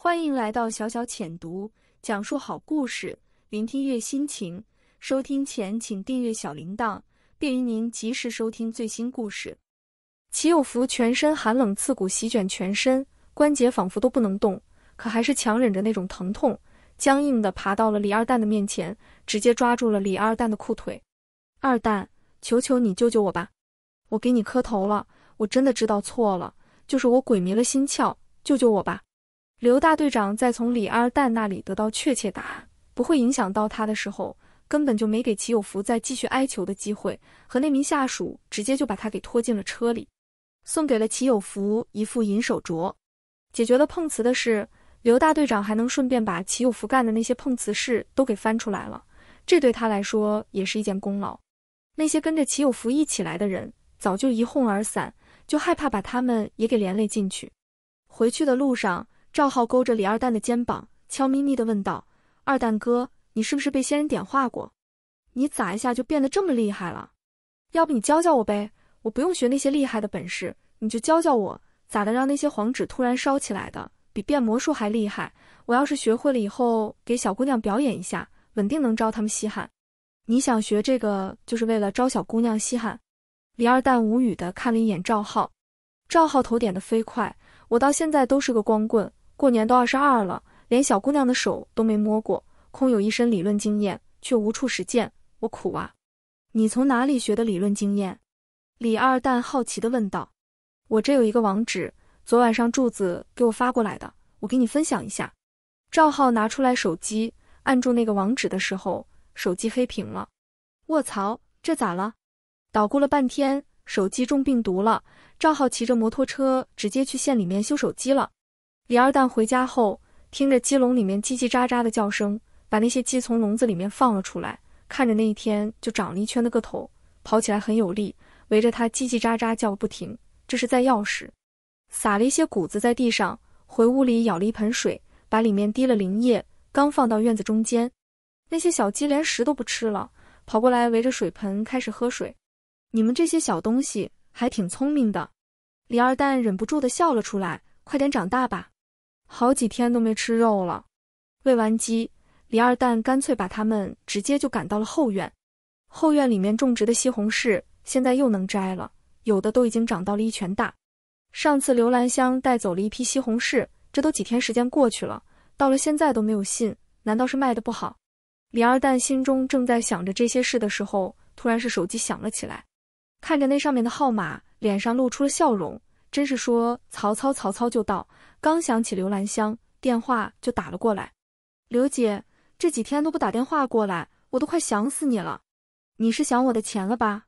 欢迎来到小小浅读，讲述好故事，聆听悦心情。收听前请订阅小铃铛，便于您及时收听最新故事。齐有福全身寒冷刺骨，席卷全身，关节仿佛都不能动，可还是强忍着那种疼痛，僵硬的爬到了李二蛋的面前，直接抓住了李二蛋的裤腿。二蛋，求求你救救我吧！我给你磕头了，我真的知道错了，就是我鬼迷了心窍，救救我吧！刘大队长在从李二蛋那里得到确切答案不会影响到他的时候，根本就没给齐有福再继续哀求的机会，和那名下属直接就把他给拖进了车里，送给了齐有福一副银手镯，解决了碰瓷的事。刘大队长还能顺便把齐有福干的那些碰瓷事都给翻出来了，这对他来说也是一件功劳。那些跟着齐有福一起来的人早就一哄而散，就害怕把他们也给连累进去。回去的路上。赵浩勾着李二蛋的肩膀，悄咪咪的问道：“二蛋哥，你是不是被仙人点化过？你咋一下就变得这么厉害了？要不你教教我呗？我不用学那些厉害的本事，你就教教我咋的让那些黄纸突然烧起来的，比变魔术还厉害。我要是学会了，以后给小姑娘表演一下，稳定能招他们稀罕。你想学这个，就是为了招小姑娘稀罕？”李二蛋无语的看了一眼赵浩，赵浩头点的飞快，我到现在都是个光棍。过年都二十二了，连小姑娘的手都没摸过，空有一身理论经验，却无处实践，我苦啊！你从哪里学的理论经验？李二蛋好奇地问道。我这有一个网址，昨晚上柱子给我发过来的，我给你分享一下。赵浩拿出来手机，按住那个网址的时候，手机黑屏了。卧槽，这咋了？捣鼓了半天，手机中病毒了。赵浩骑着摩托车直接去县里面修手机了。李二蛋回家后，听着鸡笼里面叽叽喳喳的叫声，把那些鸡从笼子里面放了出来，看着那一天就长了一圈的个头，跑起来很有力，围着它叽叽喳喳叫个不停。这是在钥匙，撒了一些谷子在地上，回屋里舀了一盆水，把里面滴了灵液，刚放到院子中间，那些小鸡连食都不吃了，跑过来围着水盆开始喝水。你们这些小东西还挺聪明的，李二蛋忍不住的笑了出来。快点长大吧！好几天都没吃肉了，喂完鸡，李二蛋干脆把他们直接就赶到了后院。后院里面种植的西红柿现在又能摘了，有的都已经长到了一拳大。上次刘兰香带走了一批西红柿，这都几天时间过去了，到了现在都没有信，难道是卖的不好？李二蛋心中正在想着这些事的时候，突然是手机响了起来，看着那上面的号码，脸上露出了笑容。真是说曹操，曹操就到。刚想起刘兰香，电话就打了过来。刘姐，这几天都不打电话过来，我都快想死你了。你是想我的钱了吧？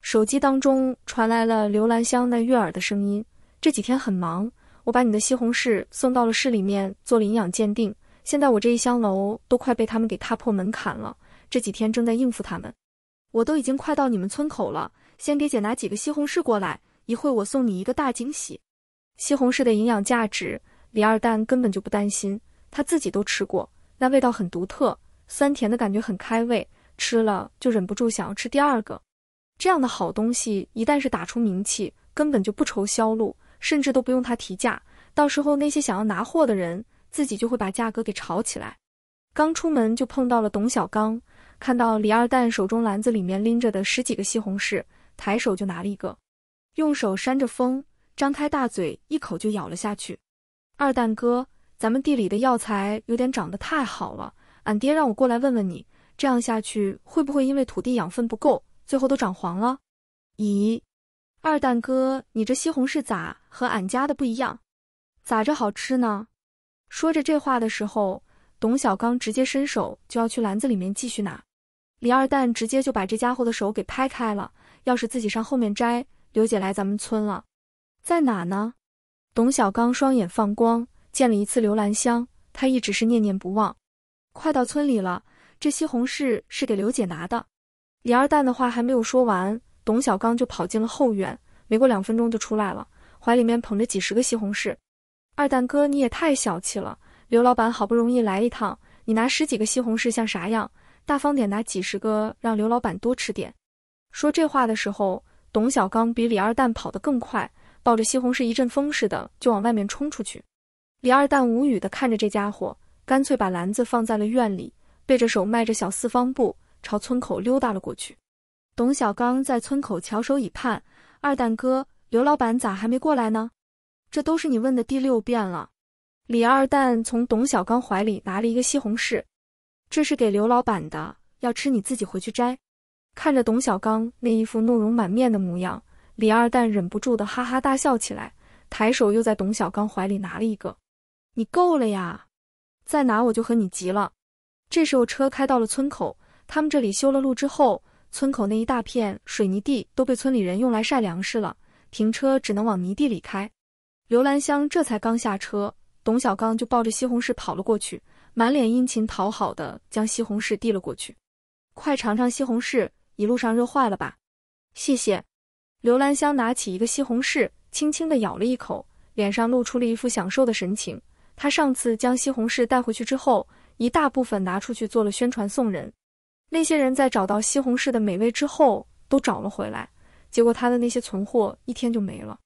手机当中传来了刘兰香那悦耳的声音。这几天很忙，我把你的西红柿送到了市里面做了营养鉴定。现在我这一箱楼都快被他们给踏破门槛了，这几天正在应付他们。我都已经快到你们村口了，先给姐拿几个西红柿过来，一会我送你一个大惊喜。西红柿的营养价值，李二蛋根本就不担心，他自己都吃过，那味道很独特，酸甜的感觉很开胃，吃了就忍不住想要吃第二个。这样的好东西一旦是打出名气，根本就不愁销路，甚至都不用他提价，到时候那些想要拿货的人自己就会把价格给炒起来。刚出门就碰到了董小刚，看到李二蛋手中篮子里面拎着的十几个西红柿，抬手就拿了一个，用手扇着风。张开大嘴，一口就咬了下去。二蛋哥，咱们地里的药材有点长得太好了，俺爹让我过来问问你，这样下去会不会因为土地养分不够，最后都长黄了？咦，二蛋哥，你这西红柿咋和俺家的不一样？咋着好吃呢？说着这话的时候，董小刚直接伸手就要去篮子里面继续拿，李二蛋直接就把这家伙的手给拍开了。要是自己上后面摘，刘姐来咱们村了。在哪呢？董小刚双眼放光，见了一次刘兰香，他一直是念念不忘。快到村里了，这西红柿是给刘姐拿的。李二蛋的话还没有说完，董小刚就跑进了后院，没过两分钟就出来了，怀里面捧着几十个西红柿。二蛋哥，你也太小气了！刘老板好不容易来一趟，你拿十几个西红柿像啥样？大方点，拿几十个，让刘老板多吃点。说这话的时候，董小刚比李二蛋跑得更快。抱着西红柿，一阵风似的就往外面冲出去。李二蛋无语的看着这家伙，干脆把篮子放在了院里，背着手，迈着小四方步，朝村口溜达了过去。董小刚在村口翘首以盼：“二蛋哥，刘老板咋还没过来呢？”这都是你问的第六遍了。李二蛋从董小刚怀里拿了一个西红柿，这是给刘老板的，要吃你自己回去摘。看着董小刚那一副怒容满面的模样。李二蛋忍不住的哈哈大笑起来，抬手又在董小刚怀里拿了一个。你够了呀，再拿我就和你急了。这时候车开到了村口，他们这里修了路之后，村口那一大片水泥地都被村里人用来晒粮食了，停车只能往泥地里开。刘兰香这才刚下车，董小刚就抱着西红柿跑了过去，满脸殷勤讨好的将西红柿递了过去，快尝尝西红柿，一路上热坏了吧？谢谢。刘兰香拿起一个西红柿，轻轻地咬了一口，脸上露出了一副享受的神情。她上次将西红柿带回去之后，一大部分拿出去做了宣传送人，那些人在找到西红柿的美味之后，都找了回来，结果她的那些存货一天就没了。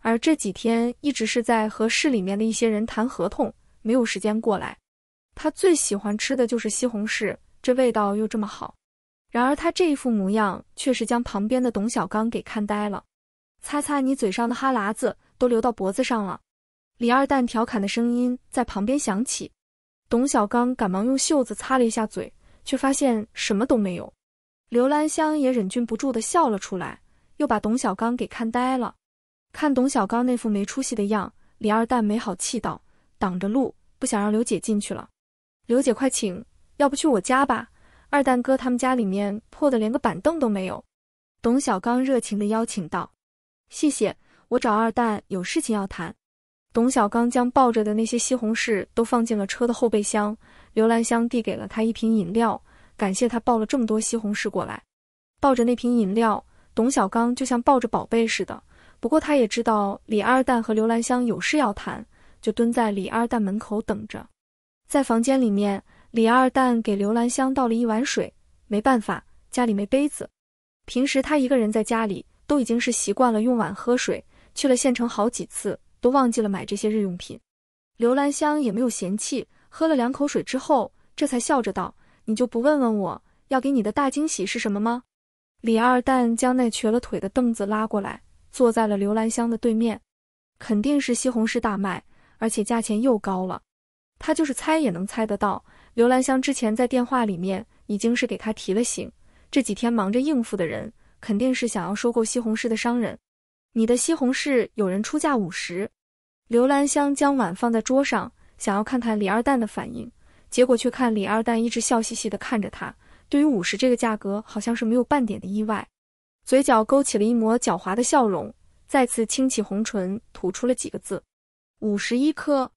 而这几天一直是在和市里面的一些人谈合同，没有时间过来。她最喜欢吃的就是西红柿，这味道又这么好。然而他这一副模样，却是将旁边的董小刚给看呆了。擦擦你嘴上的哈喇子，都流到脖子上了。李二蛋调侃的声音在旁边响起。董小刚赶忙用袖子擦了一下嘴，却发现什么都没有。刘兰香也忍俊不住的笑了出来，又把董小刚给看呆了。看董小刚那副没出息的样，李二蛋没好气道：“挡着路，不想让刘姐进去了。刘姐快请，要不去我家吧。”二蛋哥他们家里面破的连个板凳都没有，董小刚热情的邀请道：“谢谢，我找二蛋有事情要谈。”董小刚将抱着的那些西红柿都放进了车的后备箱。刘兰香递给了他一瓶饮料，感谢他抱了这么多西红柿过来。抱着那瓶饮料，董小刚就像抱着宝贝似的。不过他也知道李二蛋和刘兰香有事要谈，就蹲在李二蛋门口等着。在房间里面。李二蛋给刘兰香倒了一碗水，没办法，家里没杯子。平时他一个人在家里都已经是习惯了用碗喝水，去了县城好几次都忘记了买这些日用品。刘兰香也没有嫌弃，喝了两口水之后，这才笑着道：“你就不问问我要给你的大惊喜是什么吗？”李二蛋将那瘸了腿的凳子拉过来，坐在了刘兰香的对面。肯定是西红柿大卖，而且价钱又高了，他就是猜也能猜得到。刘兰香之前在电话里面已经是给他提了醒，这几天忙着应付的人肯定是想要收购西红柿的商人。你的西红柿有人出价五十。刘兰香将碗放在桌上，想要看看李二蛋的反应，结果却看李二蛋一直笑嘻嘻的看着他，对于五十这个价格好像是没有半点的意外，嘴角勾起了一抹狡猾的笑容，再次轻启红唇吐出了几个字：五十一颗。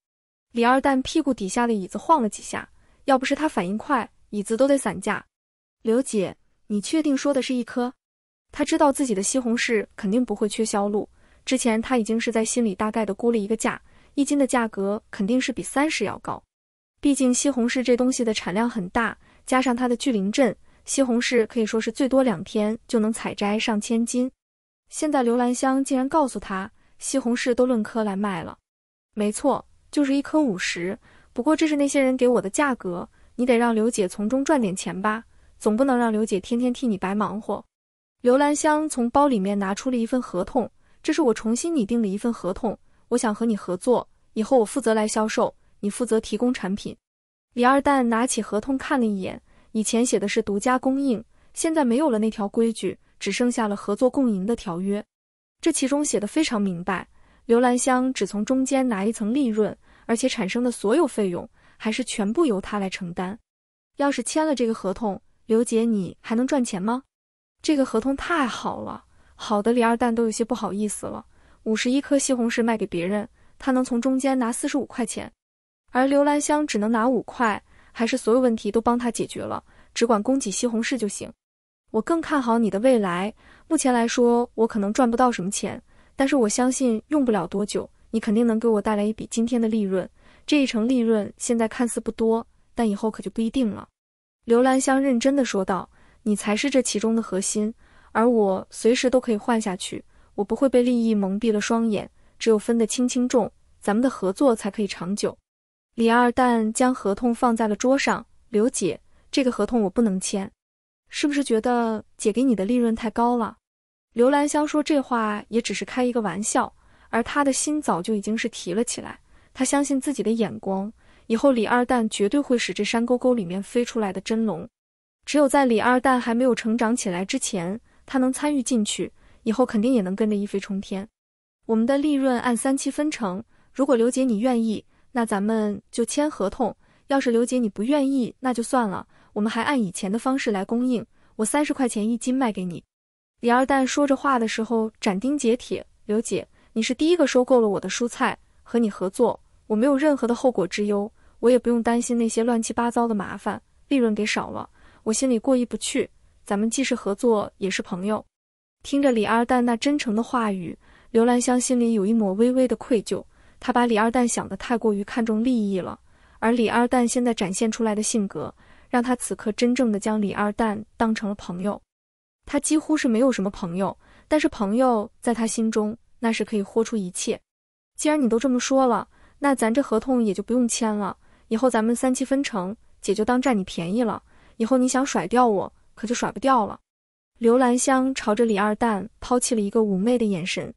李二蛋屁股底下的椅子晃了几下。要不是他反应快，椅子都得散架。刘姐，你确定说的是一颗？他知道自己的西红柿肯定不会缺销路，之前他已经是在心里大概的估了一个价，一斤的价格肯定是比三十要高。毕竟西红柿这东西的产量很大，加上它的巨灵镇，西红柿可以说是最多两天就能采摘上千斤。现在刘兰香竟然告诉他西红柿都论颗来卖了，没错，就是一颗五十。不过这是那些人给我的价格，你得让刘姐从中赚点钱吧，总不能让刘姐天天替你白忙活。刘兰香从包里面拿出了一份合同，这是我重新拟定的一份合同。我想和你合作，以后我负责来销售，你负责提供产品。李二蛋拿起合同看了一眼，以前写的是独家供应，现在没有了那条规矩，只剩下了合作共赢的条约。这其中写的非常明白，刘兰香只从中间拿一层利润。而且产生的所有费用还是全部由他来承担。要是签了这个合同，刘姐，你还能赚钱吗？这个合同太好了。好的，李二蛋都有些不好意思了。五十一颗西红柿卖给别人，他能从中间拿四十五块钱，而刘兰香只能拿五块。还是所有问题都帮他解决了，只管供给西红柿就行。我更看好你的未来。目前来说，我可能赚不到什么钱，但是我相信用不了多久。你肯定能给我带来一笔今天的利润，这一成利润现在看似不多，但以后可就不一定了。”刘兰香认真地说道，“你才是这其中的核心，而我随时都可以换下去，我不会被利益蒙蔽了双眼。只有分得轻轻重，咱们的合作才可以长久。”李二蛋将合同放在了桌上，“刘姐，这个合同我不能签，是不是觉得姐给你的利润太高了？”刘兰香说这话也只是开一个玩笑。而他的心早就已经是提了起来，他相信自己的眼光，以后李二蛋绝对会使这山沟沟里面飞出来的真龙。只有在李二蛋还没有成长起来之前，他能参与进去，以后肯定也能跟着一飞冲天。我们的利润按三七分成，如果刘姐你愿意，那咱们就签合同；要是刘姐你不愿意，那就算了，我们还按以前的方式来供应，我三十块钱一斤卖给你。李二蛋说着话的时候斩钉截铁，刘姐。你是第一个收购了我的蔬菜，和你合作，我没有任何的后果之忧，我也不用担心那些乱七八糟的麻烦。利润给少了，我心里过意不去。咱们既是合作，也是朋友。听着李二蛋那真诚的话语，刘兰香心里有一抹微微的愧疚。她把李二蛋想得太过于看重利益了，而李二蛋现在展现出来的性格，让她此刻真正的将李二蛋当成了朋友。他几乎是没有什么朋友，但是朋友在他心中。那是可以豁出一切。既然你都这么说了，那咱这合同也就不用签了。以后咱们三七分成，姐就当占你便宜了。以后你想甩掉我，可就甩不掉了。刘兰香朝着李二蛋抛弃了一个妩媚的眼神。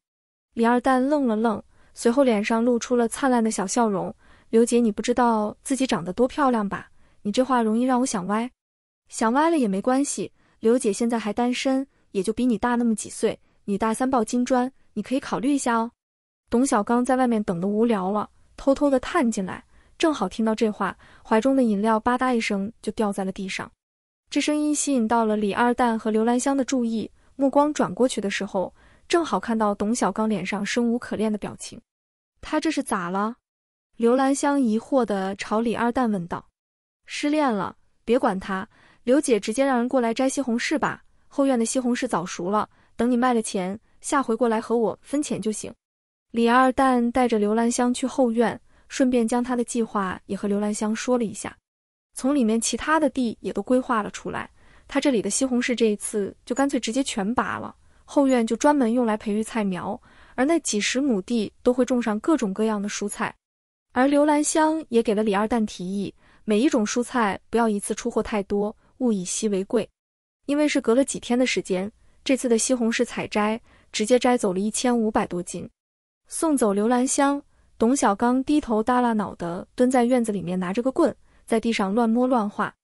李二蛋愣了愣，随后脸上露出了灿烂的小笑容。刘姐，你不知道自己长得多漂亮吧？你这话容易让我想歪。想歪了也没关系。刘姐现在还单身，也就比你大那么几岁，女大三抱金砖。你可以考虑一下哦。董小刚在外面等得无聊了，偷偷的探进来，正好听到这话，怀中的饮料吧嗒一声就掉在了地上。这声音吸引到了李二蛋和刘兰香的注意，目光转过去的时候，正好看到董小刚脸上生无可恋的表情。他这是咋了？刘兰香疑惑地朝李二蛋问道：“失恋了？别管他，刘姐直接让人过来摘西红柿吧。后院的西红柿早熟了，等你卖了钱。”下回过来和我分钱就行。李二蛋带着刘兰香去后院，顺便将他的计划也和刘兰香说了一下。从里面其他的地也都规划了出来，他这里的西红柿这一次就干脆直接全拔了，后院就专门用来培育菜苗，而那几十亩地都会种上各种各样的蔬菜。而刘兰香也给了李二蛋提议，每一种蔬菜不要一次出货太多，物以稀为贵。因为是隔了几天的时间，这次的西红柿采摘。直接摘走了一千五百多斤，送走刘兰香，董小刚低头耷拉脑的蹲在院子里面，拿着个棍在地上乱摸乱画。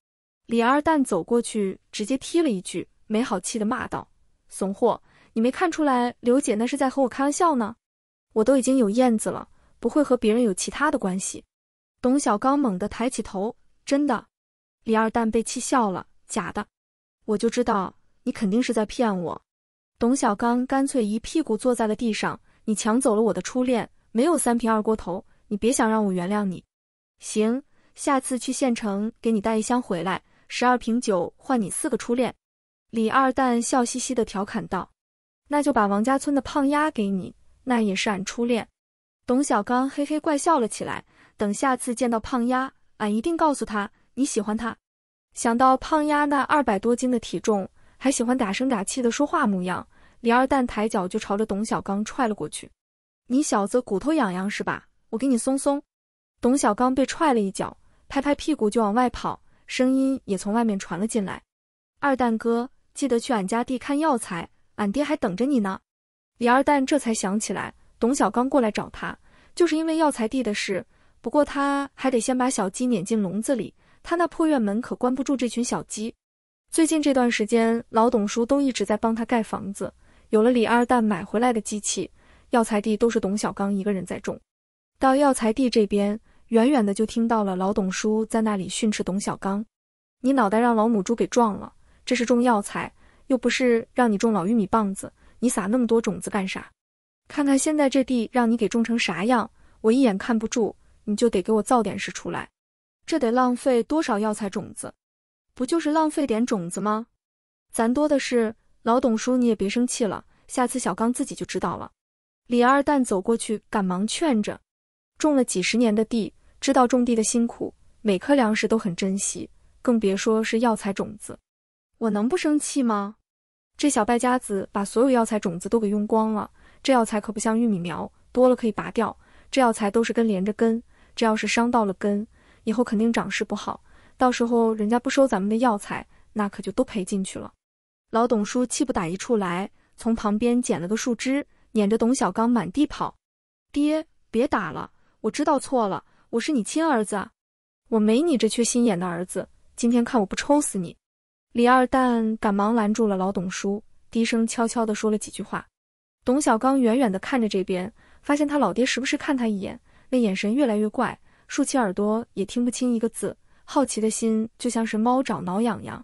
李二蛋走过去，直接踢了一句，没好气的骂道：“怂货，你没看出来刘姐那是在和我开玩笑呢？我都已经有燕子了，不会和别人有其他的关系。”董小刚猛地抬起头：“真的？”李二蛋被气笑了：“假的，我就知道你肯定是在骗我。”董小刚干脆一屁股坐在了地上。你抢走了我的初恋，没有三瓶二锅头，你别想让我原谅你。行，下次去县城给你带一箱回来，十二瓶酒换你四个初恋。李二蛋笑嘻嘻的调侃道：“那就把王家村的胖丫给你，那也是俺初恋。”董小刚嘿嘿怪笑了起来。等下次见到胖丫，俺一定告诉她你喜欢她。想到胖丫那二百多斤的体重。还喜欢打声打气的说话模样，李二蛋抬脚就朝着董小刚踹了过去。你小子骨头痒痒是吧？我给你松松。董小刚被踹了一脚，拍拍屁股就往外跑，声音也从外面传了进来。二蛋哥，记得去俺家地看药材，俺爹还等着你呢。李二蛋这才想起来，董小刚过来找他，就是因为药材地的事。不过他还得先把小鸡撵进笼子里，他那破院门可关不住这群小鸡。最近这段时间，老董叔都一直在帮他盖房子。有了李二蛋买回来的机器，药材地都是董小刚一个人在种。到药材地这边，远远的就听到了老董叔在那里训斥董小刚：“你脑袋让老母猪给撞了？这是种药材，又不是让你种老玉米棒子。你撒那么多种子干啥？看看现在这地，让你给种成啥样！我一眼看不住，你就得给我造点事出来。这得浪费多少药材种子！”不就是浪费点种子吗？咱多的是。老董叔，你也别生气了，下次小刚自己就知道了。李二蛋走过去，赶忙劝着：“种了几十年的地，知道种地的辛苦，每颗粮食都很珍惜，更别说是药材种子。我能不生气吗？这小败家子把所有药材种子都给用光了。这药材可不像玉米苗，多了可以拔掉。这药材都是根连着根，这要是伤到了根，以后肯定长势不好。”到时候人家不收咱们的药材，那可就都赔进去了。老董叔气不打一处来，从旁边捡了个树枝，撵着董小刚满地跑。爹，别打了，我知道错了，我是你亲儿子，我没你这缺心眼的儿子。今天看我不抽死你！李二蛋赶忙拦住了老董叔，低声悄悄地说了几句话。董小刚远远的看着这边，发现他老爹时不时看他一眼，那眼神越来越怪，竖起耳朵也听不清一个字。好奇的心就像是猫爪挠痒痒。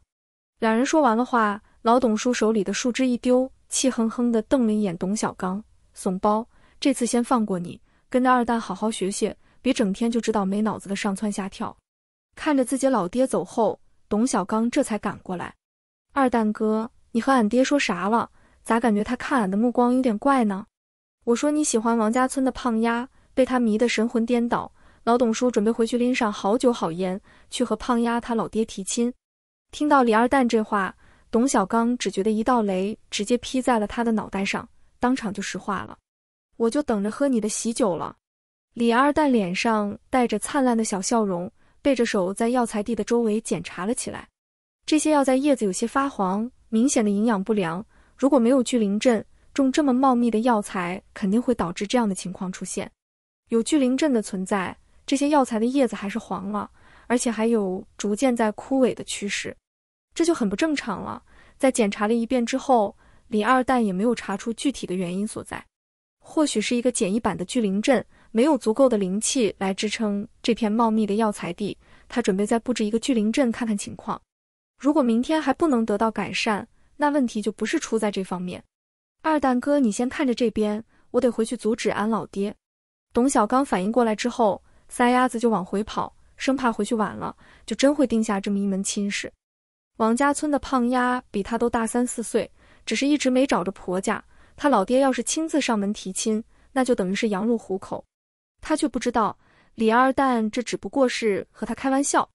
两人说完了话，老董叔手里的树枝一丢，气哼哼地瞪了一眼董小刚，怂包，这次先放过你，跟着二蛋好好学学，别整天就知道没脑子的上蹿下跳。看着自己老爹走后，董小刚这才赶过来。二蛋哥，你和俺爹说啥了？咋感觉他看俺的目光有点怪呢？我说你喜欢王家村的胖丫，被他迷得神魂颠倒。老董叔准备回去拎上好酒好烟，去和胖丫他老爹提亲。听到李二蛋这话，董小刚只觉得一道雷直接劈在了他的脑袋上，当场就石化了。我就等着喝你的喜酒了。李二蛋脸上带着灿烂的小笑容，背着手在药材地的周围检查了起来。这些药在叶子有些发黄，明显的营养不良。如果没有聚灵阵，种这么茂密的药材，肯定会导致这样的情况出现。有聚灵阵的存在。这些药材的叶子还是黄了，而且还有逐渐在枯萎的趋势，这就很不正常了。在检查了一遍之后，李二蛋也没有查出具体的原因所在。或许是一个简易版的聚灵阵，没有足够的灵气来支撑这片茂密的药材地。他准备再布置一个聚灵阵看看情况。如果明天还不能得到改善，那问题就不是出在这方面。二蛋哥，你先看着这边，我得回去阻止俺老爹。董小刚反应过来之后。撒丫子就往回跑，生怕回去晚了，就真会定下这么一门亲事。王家村的胖丫比他都大三四岁，只是一直没找着婆家。他老爹要是亲自上门提亲，那就等于是羊入虎口。他却不知道，李二蛋这只不过是和他开玩笑。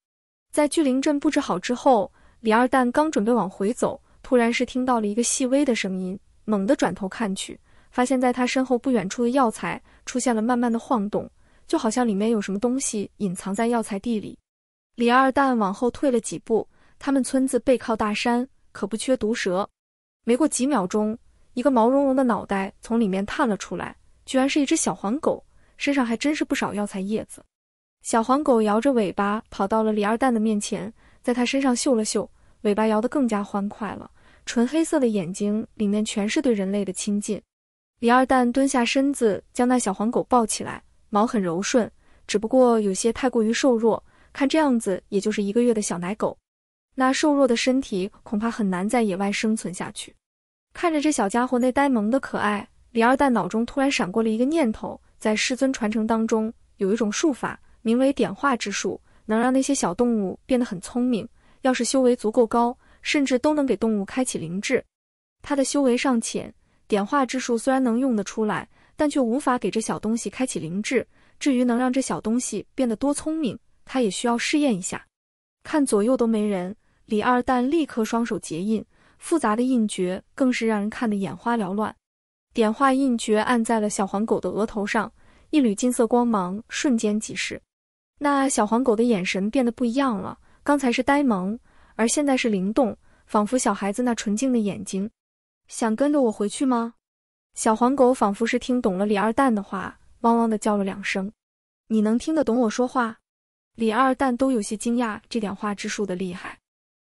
在巨灵镇布置好之后，李二蛋刚准备往回走，突然是听到了一个细微的声音，猛地转头看去，发现在他身后不远处的药材出现了慢慢的晃动。就好像里面有什么东西隐藏在药材地里。李二蛋往后退了几步。他们村子背靠大山，可不缺毒蛇。没过几秒钟，一个毛茸茸的脑袋从里面探了出来，居然是一只小黄狗，身上还真是不少药材叶子。小黄狗摇着尾巴跑到了李二蛋的面前，在他身上嗅了嗅，尾巴摇得更加欢快了。纯黑色的眼睛里面全是对人类的亲近。李二蛋蹲下身子，将那小黄狗抱起来。毛很柔顺，只不过有些太过于瘦弱，看这样子也就是一个月的小奶狗。那瘦弱的身体恐怕很难在野外生存下去。看着这小家伙那呆萌的可爱，李二蛋脑中突然闪过了一个念头：在师尊传承当中，有一种术法名为点化之术，能让那些小动物变得很聪明。要是修为足够高，甚至都能给动物开启灵智。他的修为尚浅，点化之术虽然能用得出来。但却无法给这小东西开启灵智。至于能让这小东西变得多聪明，他也需要试验一下。看左右都没人，李二蛋立刻双手结印，复杂的印诀更是让人看得眼花缭乱。点化印诀按在了小黄狗的额头上，一缕金色光芒瞬间即逝。那小黄狗的眼神变得不一样了，刚才是呆萌，而现在是灵动，仿佛小孩子那纯净的眼睛。想跟着我回去吗？小黄狗仿佛是听懂了李二蛋的话，汪汪的叫了两声。你能听得懂我说话？李二蛋都有些惊讶这点话之术的厉害，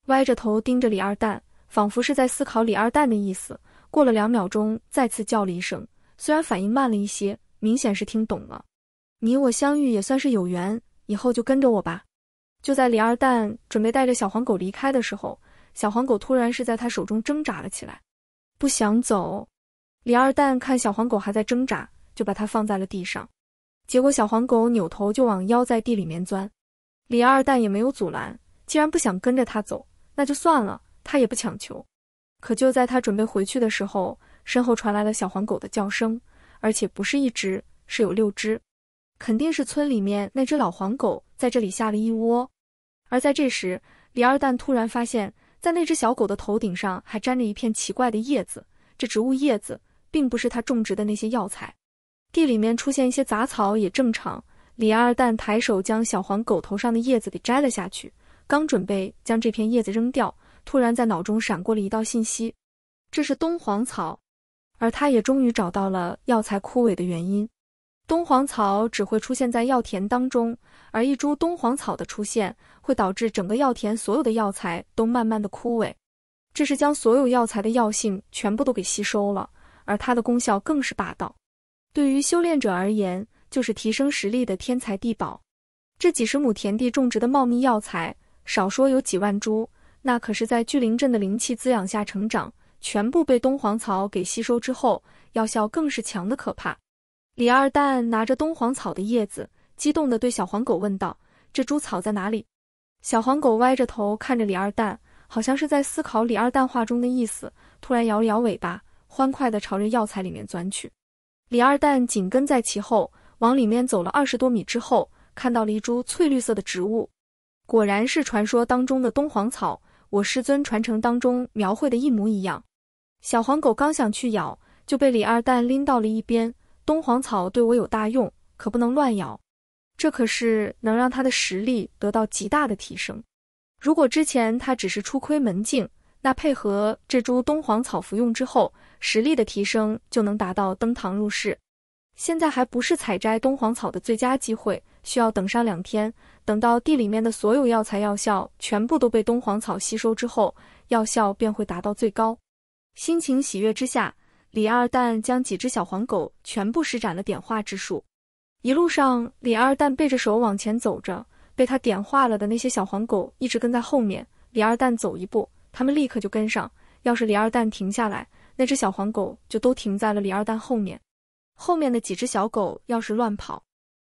歪着头盯着李二蛋，仿佛是在思考李二蛋的意思。过了两秒钟，再次叫了一声，虽然反应慢了一些，明显是听懂了。你我相遇也算是有缘，以后就跟着我吧。就在李二蛋准备带着小黄狗离开的时候，小黄狗突然是在他手中挣扎了起来，不想走。李二蛋看小黄狗还在挣扎，就把它放在了地上。结果小黄狗扭头就往腰在地里面钻，李二蛋也没有阻拦。既然不想跟着它走，那就算了，他也不强求。可就在他准备回去的时候，身后传来了小黄狗的叫声，而且不是一只，是有六只，肯定是村里面那只老黄狗在这里下了一窝。而在这时，李二蛋突然发现，在那只小狗的头顶上还粘着一片奇怪的叶子，这植物叶子。并不是他种植的那些药材，地里面出现一些杂草也正常。李二蛋抬手将小黄狗头上的叶子给摘了下去，刚准备将这片叶子扔掉，突然在脑中闪过了一道信息：这是冬黄草。而他也终于找到了药材枯萎的原因。冬黄草只会出现在药田当中，而一株冬黄草的出现会导致整个药田所有的药材都慢慢的枯萎，这是将所有药材的药性全部都给吸收了。而它的功效更是霸道，对于修炼者而言，就是提升实力的天才地宝。这几十亩田地种植的茂密药材，少说有几万株，那可是在巨灵阵的灵气滋养下成长，全部被东皇草给吸收之后，药效更是强的可怕。李二蛋拿着东皇草的叶子，激动地对小黄狗问道：“这株草在哪里？”小黄狗歪着头看着李二蛋，好像是在思考李二蛋话中的意思，突然摇了摇尾巴。欢快地朝着药材里面钻去，李二蛋紧跟在其后，往里面走了二十多米之后，看到了一株翠绿色的植物，果然是传说当中的东皇草，我师尊传承当中描绘的一模一样。小黄狗刚想去咬，就被李二蛋拎到了一边。东皇草对我有大用，可不能乱咬，这可是能让他的实力得到极大的提升。如果之前他只是初窥门径，那配合这株东皇草服用之后，实力的提升就能达到登堂入室。现在还不是采摘东皇草的最佳机会，需要等上两天，等到地里面的所有药材药效全部都被东皇草吸收之后，药效便会达到最高。心情喜悦之下，李二蛋将几只小黄狗全部施展了点化之术。一路上，李二蛋背着手往前走着，被他点化了的那些小黄狗一直跟在后面。李二蛋走一步，他们立刻就跟上。要是李二蛋停下来，那只小黄狗就都停在了李二蛋后面，后面的几只小狗要是乱跑，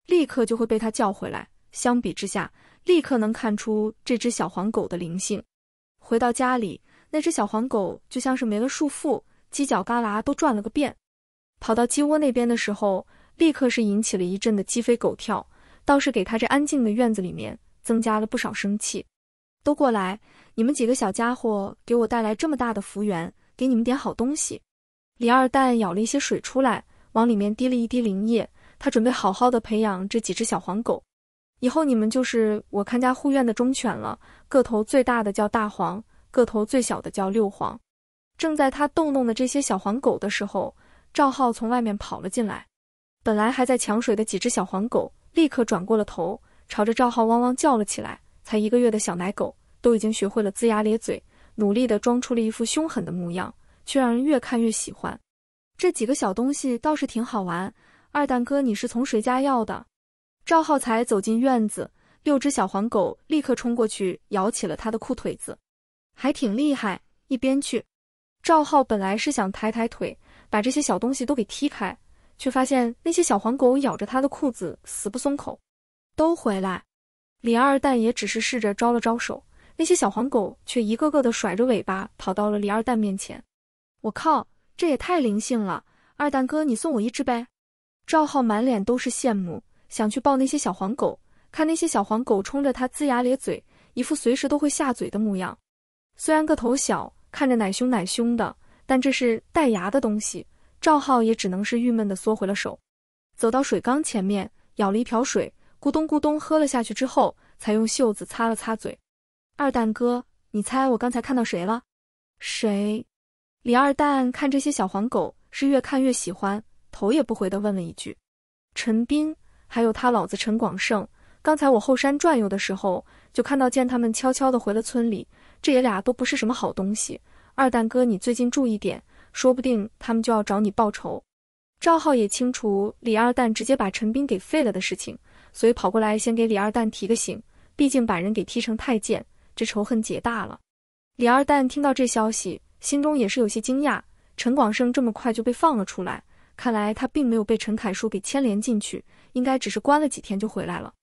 立刻就会被他叫回来。相比之下，立刻能看出这只小黄狗的灵性。回到家里，那只小黄狗就像是没了束缚，犄角旮旯都转了个遍。跑到鸡窝那边的时候，立刻是引起了一阵的鸡飞狗跳，倒是给他这安静的院子里面增加了不少生气。都过来，你们几个小家伙，给我带来这么大的福源。给你们点好东西。李二蛋舀了一些水出来，往里面滴了一滴灵液。他准备好好的培养这几只小黄狗，以后你们就是我看家护院的忠犬了。个头最大的叫大黄，个头最小的叫六黄。正在他逗弄的这些小黄狗的时候，赵浩从外面跑了进来。本来还在抢水的几只小黄狗立刻转过了头，朝着赵浩汪汪叫了起来。才一个月的小奶狗都已经学会了龇牙咧嘴。努力地装出了一副凶狠的模样，却让人越看越喜欢。这几个小东西倒是挺好玩。二蛋哥，你是从谁家要的？赵浩才走进院子，六只小黄狗立刻冲过去，咬起了他的裤腿子，还挺厉害。一边去！赵浩本来是想抬抬腿，把这些小东西都给踢开，却发现那些小黄狗咬着他的裤子死不松口。都回来！李二蛋也只是试着招了招手。那些小黄狗却一个个的甩着尾巴跑到了李二蛋面前。我靠，这也太灵性了！二蛋哥，你送我一只呗？赵浩满脸都是羡慕，想去抱那些小黄狗，看那些小黄狗冲着他龇牙咧嘴，一副随时都会下嘴的模样。虽然个头小，看着奶凶奶凶的，但这是带牙的东西，赵浩也只能是郁闷的缩回了手，走到水缸前面，舀了一瓢水，咕咚咕咚喝了下去之后，才用袖子擦了擦嘴。二蛋哥，你猜我刚才看到谁了？谁？李二蛋看这些小黄狗是越看越喜欢，头也不回地问了一句。陈斌，还有他老子陈广胜，刚才我后山转悠的时候，就看到见他们悄悄地回了村里。这爷俩都不是什么好东西，二蛋哥你最近注意点，说不定他们就要找你报仇。赵浩也清楚李二蛋直接把陈斌给废了的事情，所以跑过来先给李二蛋提个醒，毕竟把人给踢成太监。这仇恨结大了。李二蛋听到这消息，心中也是有些惊讶。陈广胜这么快就被放了出来，看来他并没有被陈凯叔给牵连进去，应该只是关了几天就回来了。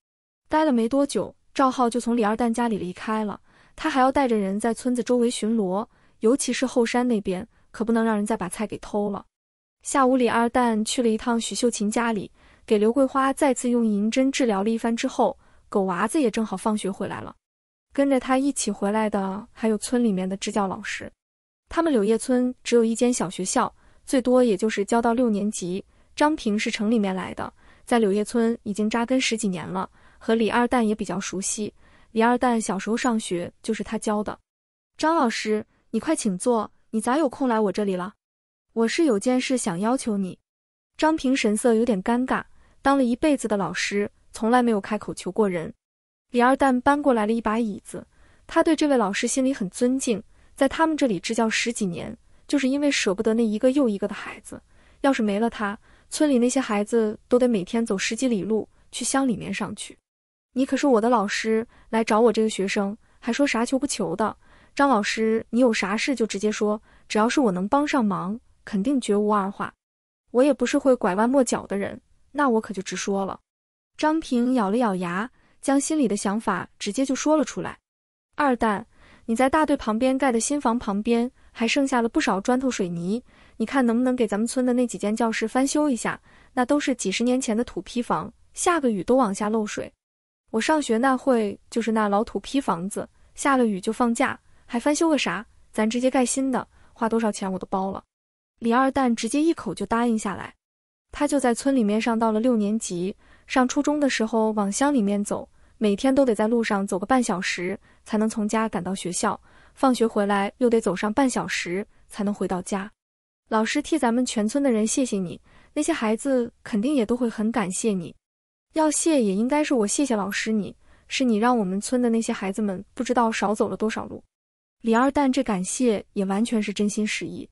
待了没多久，赵浩就从李二蛋家里离开了，他还要带着人在村子周围巡逻，尤其是后山那边，可不能让人再把菜给偷了。下午，李二蛋去了一趟许秀琴家里，给刘桂花再次用银针治疗了一番之后，狗娃子也正好放学回来了。跟着他一起回来的还有村里面的支教老师，他们柳叶村只有一间小学校，最多也就是教到六年级。张平是城里面来的，在柳叶村已经扎根十几年了，和李二蛋也比较熟悉。李二蛋小时候上学就是他教的。张老师，你快请坐，你咋有空来我这里了？我是有件事想要求你。张平神色有点尴尬，当了一辈子的老师，从来没有开口求过人。李二蛋搬过来了一把椅子，他对这位老师心里很尊敬，在他们这里支教十几年，就是因为舍不得那一个又一个的孩子。要是没了他，村里那些孩子都得每天走十几里路去乡里面上去。你可是我的老师，来找我这个学生，还说啥求不求的？张老师，你有啥事就直接说，只要是我能帮上忙，肯定绝无二话。我也不是会拐弯抹角的人，那我可就直说了。张平咬了咬牙。将心里的想法直接就说了出来。二蛋，你在大队旁边盖的新房旁边还剩下了不少砖头水泥，你看能不能给咱们村的那几间教室翻修一下？那都是几十年前的土坯房，下个雨都往下漏水。我上学那会就是那老土坯房子，下了雨就放假，还翻修个啥？咱直接盖新的，花多少钱我都包了。李二蛋直接一口就答应下来。他就在村里面上到了六年级，上初中的时候往乡里面走。每天都得在路上走个半小时，才能从家赶到学校；放学回来又得走上半小时，才能回到家。老师替咱们全村的人谢谢你，那些孩子肯定也都会很感谢你。要谢也应该是我谢谢老师，你是你让我们村的那些孩子们不知道少走了多少路。李二蛋这感谢也完全是真心实意。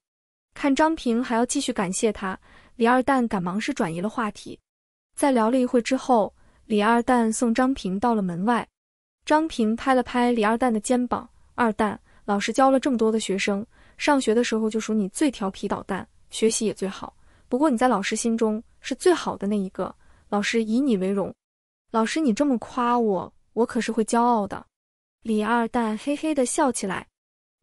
看张平还要继续感谢他，李二蛋赶忙是转移了话题，在聊了一会之后。李二蛋送张平到了门外，张平拍了拍李二蛋的肩膀：“二蛋，老师教了这么多的学生，上学的时候就数你最调皮捣蛋，学习也最好。不过你在老师心中是最好的那一个，老师以你为荣。老师，你这么夸我，我可是会骄傲的。”李二蛋嘿嘿地笑起来，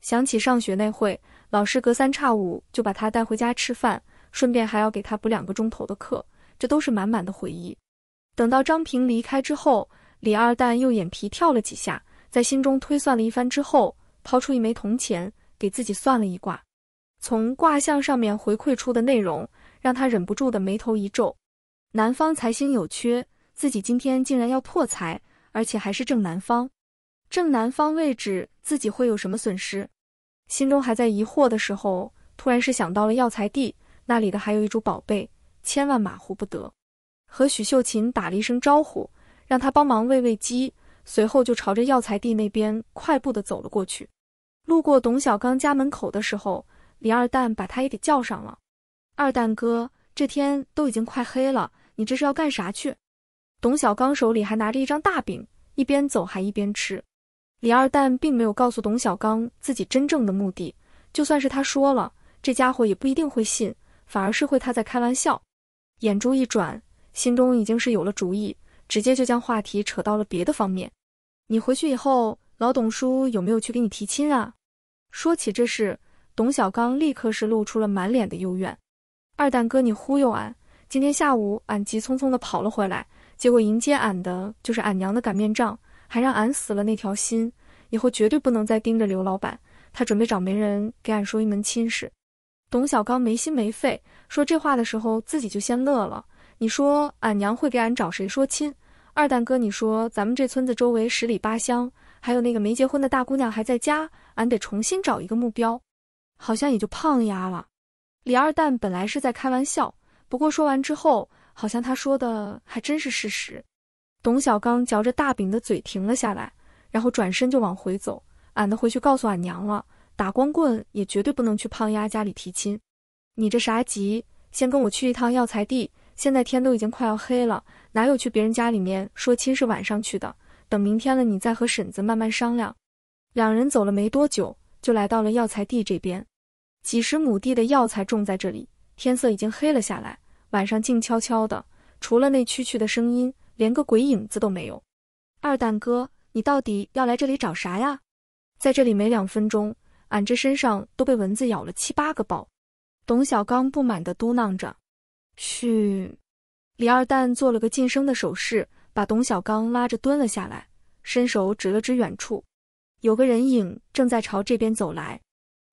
想起上学那会，老师隔三差五就把他带回家吃饭，顺便还要给他补两个钟头的课，这都是满满的回忆。等到张平离开之后，李二蛋右眼皮跳了几下，在心中推算了一番之后，抛出一枚铜钱，给自己算了一卦。从卦象上面回馈出的内容，让他忍不住的眉头一皱。南方财星有缺，自己今天竟然要破财，而且还是正南方。正南方位置自己会有什么损失？心中还在疑惑的时候，突然是想到了药材地那里的还有一株宝贝，千万马虎不得。和许秀琴打了一声招呼，让他帮忙喂喂鸡，随后就朝着药材地那边快步的走了过去。路过董小刚家门口的时候，李二蛋把他也给叫上了。二蛋哥，这天都已经快黑了，你这是要干啥去？董小刚手里还拿着一张大饼，一边走还一边吃。李二蛋并没有告诉董小刚自己真正的目的，就算是他说了，这家伙也不一定会信，反而是会他在开玩笑。眼珠一转。心中已经是有了主意，直接就将话题扯到了别的方面。你回去以后，老董叔有没有去给你提亲啊？说起这事，董小刚立刻是露出了满脸的幽怨。二蛋哥，你忽悠俺！今天下午俺急匆匆的跑了回来，结果迎接俺的就是俺娘的擀面杖，还让俺死了那条心。以后绝对不能再盯着刘老板，他准备找媒人给俺说一门亲事。董小刚没心没肺，说这话的时候自己就先乐了。你说俺娘会给俺找谁说亲？二蛋哥，你说咱们这村子周围十里八乡，还有那个没结婚的大姑娘还在家，俺得重新找一个目标。好像也就胖丫了。李二蛋本来是在开玩笑，不过说完之后，好像他说的还真是事实。董小刚嚼着大饼的嘴停了下来，然后转身就往回走。俺的回去告诉俺娘了，打光棍也绝对不能去胖丫家里提亲。你这啥急？先跟我去一趟药材地。现在天都已经快要黑了，哪有去别人家里面说亲是晚上去的？等明天了，你再和婶子慢慢商量。两人走了没多久，就来到了药材地这边，几十亩地的药材种在这里。天色已经黑了下来，晚上静悄悄的，除了那蛐蛐的声音，连个鬼影子都没有。二蛋哥，你到底要来这里找啥呀？在这里没两分钟，俺这身上都被蚊子咬了七八个包。董小刚不满地嘟囔着。嘘，李二蛋做了个噤声的手势，把董小刚拉着蹲了下来，伸手指了指远处，有个人影正在朝这边走来。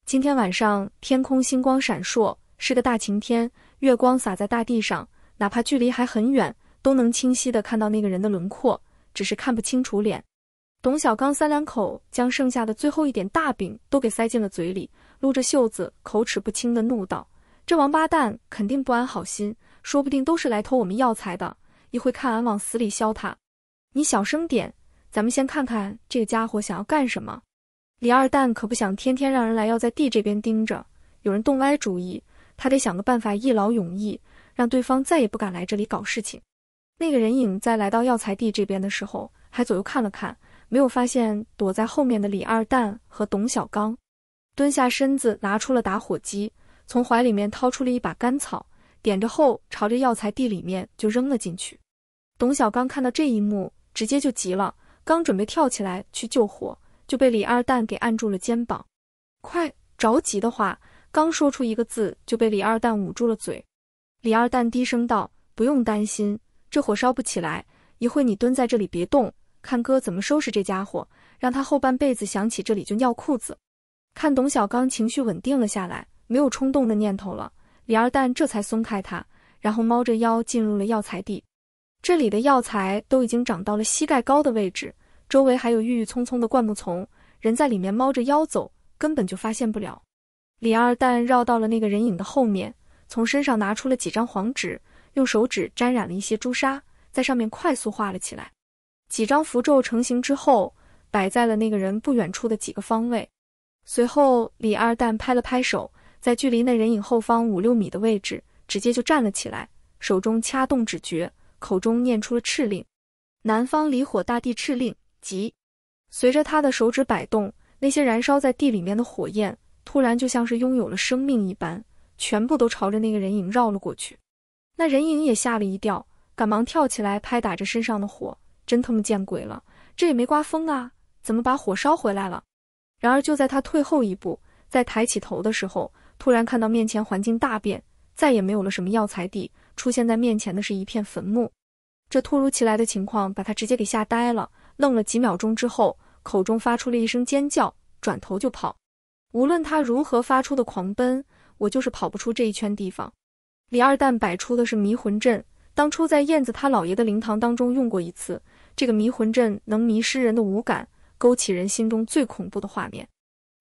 今天晚上天空星光闪烁，是个大晴天，月光洒在大地上，哪怕距离还很远，都能清晰的看到那个人的轮廓，只是看不清楚脸。董小刚三两口将剩下的最后一点大饼都给塞进了嘴里，撸着袖子，口齿不清的怒道。这王八蛋肯定不安好心，说不定都是来偷我们药材的。一会看俺往死里削他！你小声点，咱们先看看这个家伙想要干什么。李二蛋可不想天天让人来要在地这边盯着，有人动歪主意，他得想个办法一劳永逸，让对方再也不敢来这里搞事情。那个人影在来到药材地这边的时候，还左右看了看，没有发现躲在后面的李二蛋和董小刚，蹲下身子拿出了打火机。从怀里面掏出了一把干草，点着后朝着药材地里面就扔了进去。董小刚看到这一幕，直接就急了，刚准备跳起来去救火，就被李二蛋给按住了肩膀。快，着急的话，刚说出一个字就被李二蛋捂住了嘴。李二蛋低声道：“不用担心，这火烧不起来。一会你蹲在这里别动，看哥怎么收拾这家伙，让他后半辈子想起这里就尿裤子。”看董小刚情绪稳定了下来。没有冲动的念头了，李二蛋这才松开他，然后猫着腰进入了药材地。这里的药材都已经长到了膝盖高的位置，周围还有郁郁葱葱的灌木丛，人在里面猫着腰走，根本就发现不了。李二蛋绕到了那个人影的后面，从身上拿出了几张黄纸，用手指沾染了一些朱砂，在上面快速画了起来。几张符咒成型之后，摆在了那个人不远处的几个方位。随后，李二蛋拍了拍手。在距离那人影后方五六米的位置，直接就站了起来，手中掐动指诀，口中念出了敕令：“南方离火大地敕令即。”随着他的手指摆动，那些燃烧在地里面的火焰突然就像是拥有了生命一般，全部都朝着那个人影绕了过去。那人影也吓了一跳，赶忙跳起来拍打着身上的火，真他妈见鬼了，这也没刮风啊，怎么把火烧回来了？然而就在他退后一步，再抬起头的时候，突然看到面前环境大变，再也没有了什么药材地，出现在面前的是一片坟墓。这突如其来的情况把他直接给吓呆了，愣了几秒钟之后，口中发出了一声尖叫，转头就跑。无论他如何发出的狂奔，我就是跑不出这一圈地方。李二蛋摆出的是迷魂阵，当初在燕子他姥爷的灵堂当中用过一次。这个迷魂阵能迷失人的五感，勾起人心中最恐怖的画面。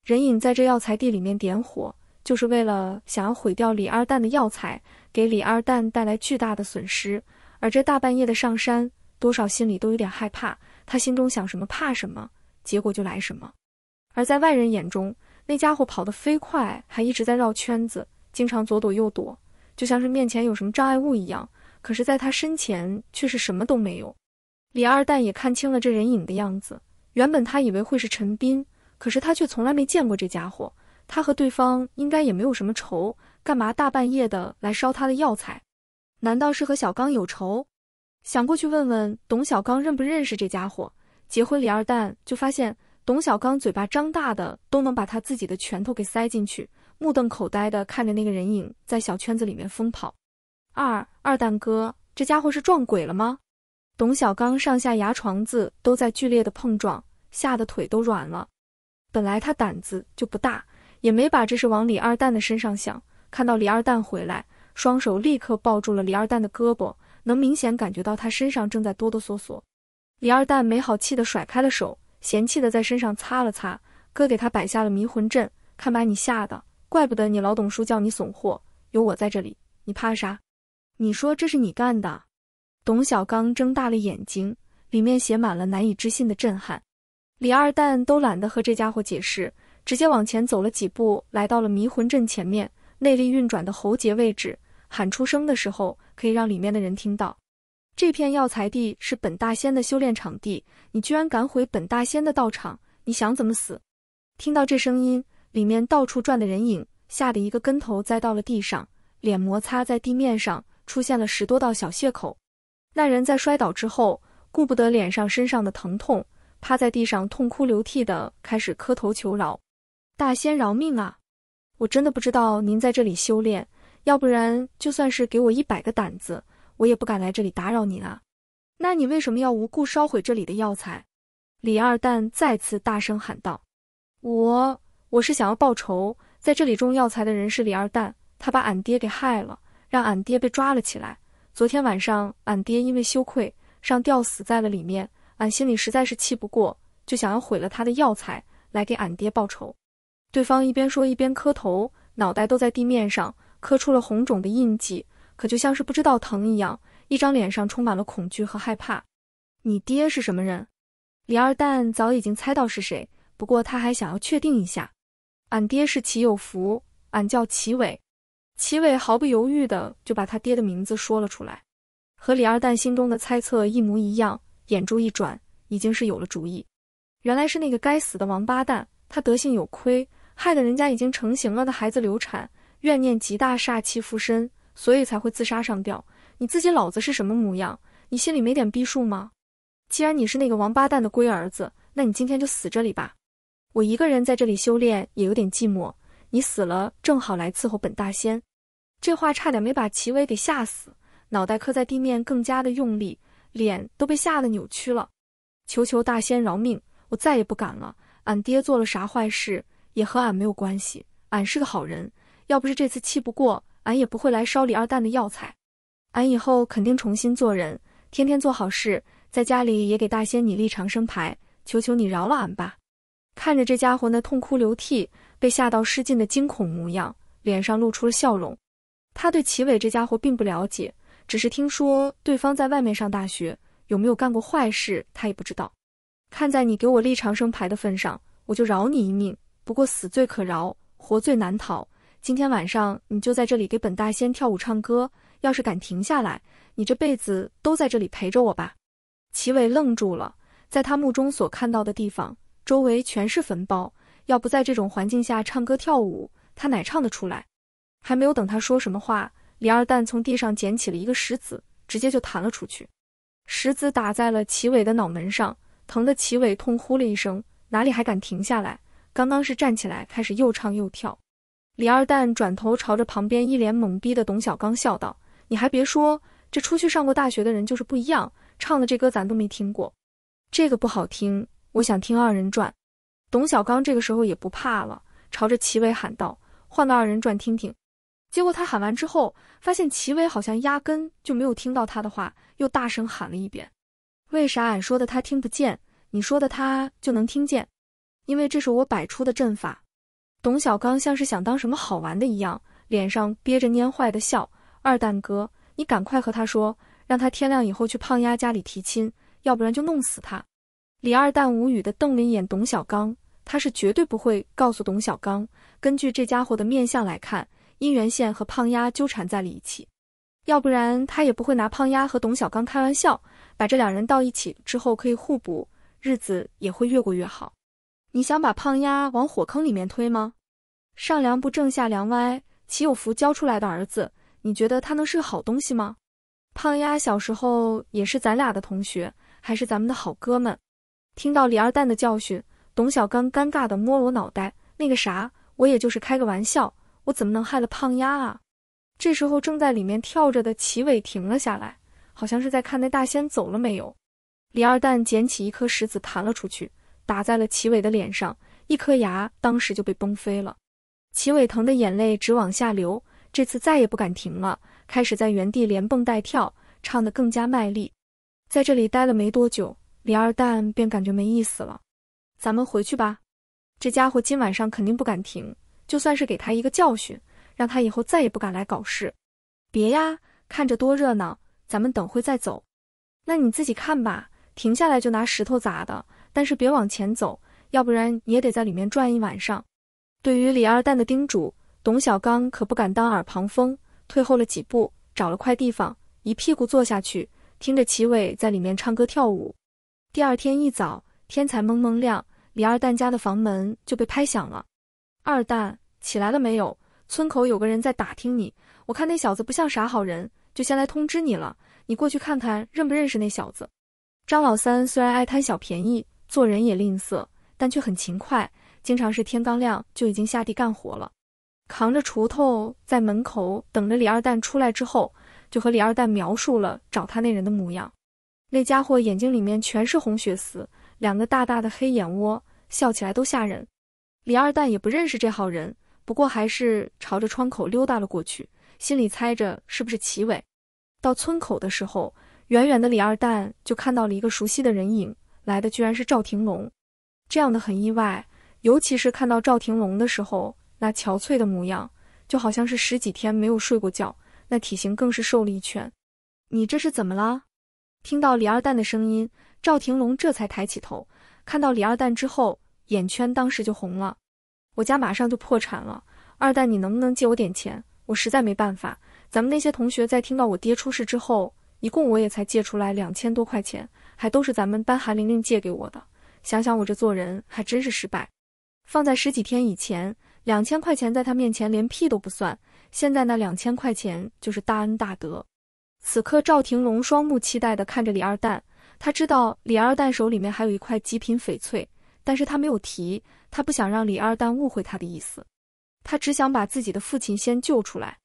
人影在这药材地里面点火。就是为了想要毁掉李二蛋的药材，给李二蛋带来巨大的损失。而这大半夜的上山，多少心里都有点害怕。他心中想什么，怕什么，结果就来什么。而在外人眼中，那家伙跑得飞快，还一直在绕圈子，经常左躲右躲，就像是面前有什么障碍物一样。可是在他身前，却是什么都没有。李二蛋也看清了这人影的样子，原本他以为会是陈斌，可是他却从来没见过这家伙。他和对方应该也没有什么仇，干嘛大半夜的来烧他的药材？难道是和小刚有仇？想过去问问董小刚认不认识这家伙？结婚李二蛋就发现董小刚嘴巴张大的都能把他自己的拳头给塞进去，目瞪口呆的看着那个人影在小圈子里面疯跑。二二蛋哥，这家伙是撞鬼了吗？董小刚上下牙床子都在剧烈的碰撞，吓得腿都软了。本来他胆子就不大。也没把这事往李二蛋的身上想，看到李二蛋回来，双手立刻抱住了李二蛋的胳膊，能明显感觉到他身上正在哆哆嗦嗦。李二蛋没好气的甩开了手，嫌弃的在身上擦了擦：“哥给他摆下了迷魂阵，看把你吓的，怪不得你老董叔叫你怂货，有我在这里，你怕啥？”你说这是你干的？董小刚睁大了眼睛，里面写满了难以置信的震撼。李二蛋都懒得和这家伙解释。直接往前走了几步，来到了迷魂阵前面，内力运转的喉结位置，喊出声的时候可以让里面的人听到。这片药材地是本大仙的修炼场地，你居然敢毁本大仙的道场，你想怎么死？听到这声音，里面到处转的人影吓得一个跟头栽到了地上，脸摩擦在地面上出现了十多道小血口。那人在摔倒之后，顾不得脸上身上的疼痛，趴在地上痛哭流涕的开始磕头求饶。大仙饶命啊！我真的不知道您在这里修炼，要不然就算是给我一百个胆子，我也不敢来这里打扰您啊！那你为什么要无故烧毁这里的药材？李二蛋再次大声喊道：“我我是想要报仇，在这里种药材的人是李二蛋，他把俺爹给害了，让俺爹被抓了起来。昨天晚上，俺爹因为羞愧上吊死在了里面，俺心里实在是气不过，就想要毁了他的药材，来给俺爹报仇。”对方一边说一边磕头，脑袋都在地面上磕出了红肿的印记，可就像是不知道疼一样，一张脸上充满了恐惧和害怕。你爹是什么人？李二蛋早已经猜到是谁，不过他还想要确定一下。俺爹是齐有福，俺叫齐伟。齐伟毫不犹豫的就把他爹的名字说了出来，和李二蛋心中的猜测一模一样。眼珠一转，已经是有了主意。原来是那个该死的王八蛋，他德性有亏。害得人家已经成型了的孩子流产，怨念极大，煞气附身，所以才会自杀上吊。你自己老子是什么模样？你心里没点逼数吗？既然你是那个王八蛋的龟儿子，那你今天就死这里吧！我一个人在这里修炼也有点寂寞，你死了正好来伺候本大仙。这话差点没把齐威给吓死，脑袋磕在地面更加的用力，脸都被吓得扭曲了。求求大仙饶命，我再也不敢了。俺爹做了啥坏事？也和俺没有关系，俺是个好人。要不是这次气不过，俺也不会来烧李二蛋的药材。俺以后肯定重新做人，天天做好事，在家里也给大仙你立长生牌。求求你饶了俺吧！看着这家伙那痛哭流涕、被吓到失禁的惊恐模样，脸上露出了笑容。他对齐伟这家伙并不了解，只是听说对方在外面上大学，有没有干过坏事他也不知道。看在你给我立长生牌的份上，我就饶你一命。不过死罪可饶，活罪难逃。今天晚上你就在这里给本大仙跳舞唱歌，要是敢停下来，你这辈子都在这里陪着我吧。齐伟愣住了，在他目中所看到的地方，周围全是坟包，要不在这种环境下唱歌跳舞，他哪唱得出来？还没有等他说什么话，李二蛋从地上捡起了一个石子，直接就弹了出去。石子打在了齐伟的脑门上，疼得齐伟痛呼了一声，哪里还敢停下来？刚刚是站起来开始又唱又跳，李二蛋转头朝着旁边一脸懵逼的董小刚笑道：“你还别说，这出去上过大学的人就是不一样，唱的这歌咱都没听过。这个不好听，我想听二人转。”董小刚这个时候也不怕了，朝着齐伟喊道：“换个二人转听听。”结果他喊完之后，发现齐伟好像压根就没有听到他的话，又大声喊了一遍：“为啥俺说的他听不见，你说的他就能听见？”因为这是我摆出的阵法。董小刚像是想当什么好玩的一样，脸上憋着蔫坏的笑。二蛋哥，你赶快和他说，让他天亮以后去胖丫家里提亲，要不然就弄死他。李二蛋无语的瞪了一眼董小刚，他是绝对不会告诉董小刚。根据这家伙的面相来看，姻缘线和胖丫纠缠在了一起，要不然他也不会拿胖丫和董小刚开玩笑，把这两人到一起之后可以互补，日子也会越过越好。你想把胖丫往火坑里面推吗？上梁不正下梁歪，齐有福教出来的儿子，你觉得他能是个好东西吗？胖丫小时候也是咱俩的同学，还是咱们的好哥们。听到李二蛋的教训，董小刚尴尬的摸了我脑袋，那个啥，我也就是开个玩笑，我怎么能害了胖丫啊？这时候正在里面跳着的齐伟停了下来，好像是在看那大仙走了没有。李二蛋捡起一颗石子弹了出去。打在了齐伟的脸上，一颗牙当时就被崩飞了。齐伟疼的眼泪直往下流，这次再也不敢停了，开始在原地连蹦带跳，唱得更加卖力。在这里待了没多久，李二蛋便感觉没意思了。咱们回去吧。这家伙今晚上肯定不敢停，就算是给他一个教训，让他以后再也不敢来搞事。别呀，看着多热闹，咱们等会再走。那你自己看吧，停下来就拿石头砸的。但是别往前走，要不然你也得在里面转一晚上。对于李二蛋的叮嘱，董小刚可不敢当耳旁风，退后了几步，找了块地方，一屁股坐下去，听着齐伟在里面唱歌跳舞。第二天一早，天才蒙蒙亮，李二蛋家的房门就被拍响了。二蛋起来了没有？村口有个人在打听你，我看那小子不像啥好人，就先来通知你了。你过去看看，认不认识那小子？张老三虽然爱贪小便宜。做人也吝啬，但却很勤快，经常是天刚亮就已经下地干活了，扛着锄头在门口等着李二蛋出来之后，就和李二蛋描述了找他那人的模样。那家伙眼睛里面全是红血丝，两个大大的黑眼窝，笑起来都吓人。李二蛋也不认识这号人，不过还是朝着窗口溜达了过去，心里猜着是不是齐伟。到村口的时候，远远的李二蛋就看到了一个熟悉的人影。来的居然是赵廷龙，这样的很意外，尤其是看到赵廷龙的时候，那憔悴的模样，就好像是十几天没有睡过觉，那体型更是瘦了一圈。你这是怎么了？听到李二蛋的声音，赵廷龙这才抬起头，看到李二蛋之后，眼圈当时就红了。我家马上就破产了，二蛋，你能不能借我点钱？我实在没办法，咱们那些同学在听到我爹出事之后，一共我也才借出来两千多块钱。还都是咱们班韩玲玲借给我的，想想我这做人还真是失败。放在十几天以前，两千块钱在他面前连屁都不算，现在那两千块钱就是大恩大德。此刻赵廷龙双目期待地看着李二蛋，他知道李二蛋手里面还有一块极品翡翠，但是他没有提，他不想让李二蛋误会他的意思，他只想把自己的父亲先救出来。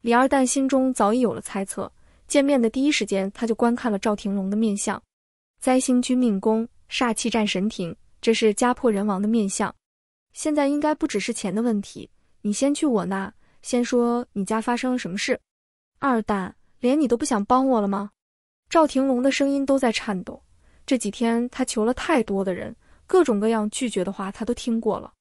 李二蛋心中早已有了猜测，见面的第一时间他就观看了赵廷龙的面相。灾星君命宫，煞气战神庭，这是家破人亡的面相。现在应该不只是钱的问题，你先去我那，先说你家发生了什么事。二蛋，连你都不想帮我了吗？赵廷龙的声音都在颤抖。这几天他求了太多的人，各种各样拒绝的话他都听过了。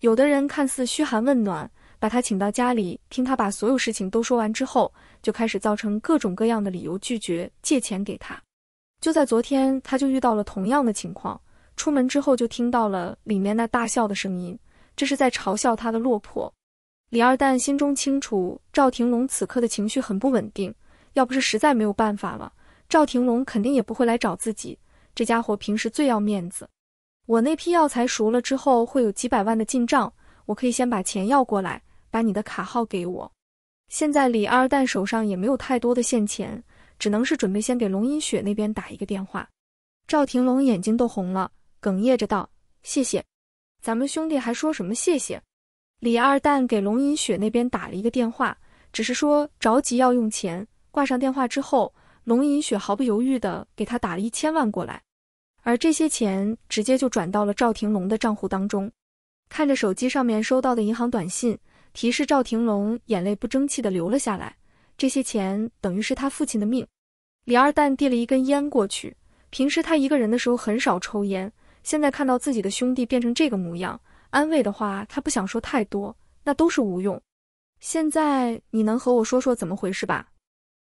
有的人看似嘘寒问暖，把他请到家里，听他把所有事情都说完之后，就开始造成各种各样的理由拒绝借钱给他。就在昨天，他就遇到了同样的情况。出门之后，就听到了里面那大笑的声音，这是在嘲笑他的落魄。李二蛋心中清楚，赵廷龙此刻的情绪很不稳定。要不是实在没有办法了，赵廷龙肯定也不会来找自己。这家伙平时最要面子。我那批药材熟了之后，会有几百万的进账，我可以先把钱要过来，把你的卡号给我。现在李二蛋手上也没有太多的现钱。只能是准备先给龙吟雪那边打一个电话。赵廷龙眼睛都红了，哽咽着道：“谢谢，咱们兄弟还说什么谢谢？”李二蛋给龙吟雪那边打了一个电话，只是说着急要用钱。挂上电话之后，龙吟雪毫不犹豫的给他打了一千万过来，而这些钱直接就转到了赵廷龙的账户当中。看着手机上面收到的银行短信提示，赵廷龙眼泪不争气的流了下来。这些钱等于是他父亲的命。李二蛋递了一根烟过去。平时他一个人的时候很少抽烟，现在看到自己的兄弟变成这个模样，安慰的话他不想说太多，那都是无用。现在你能和我说说怎么回事吧？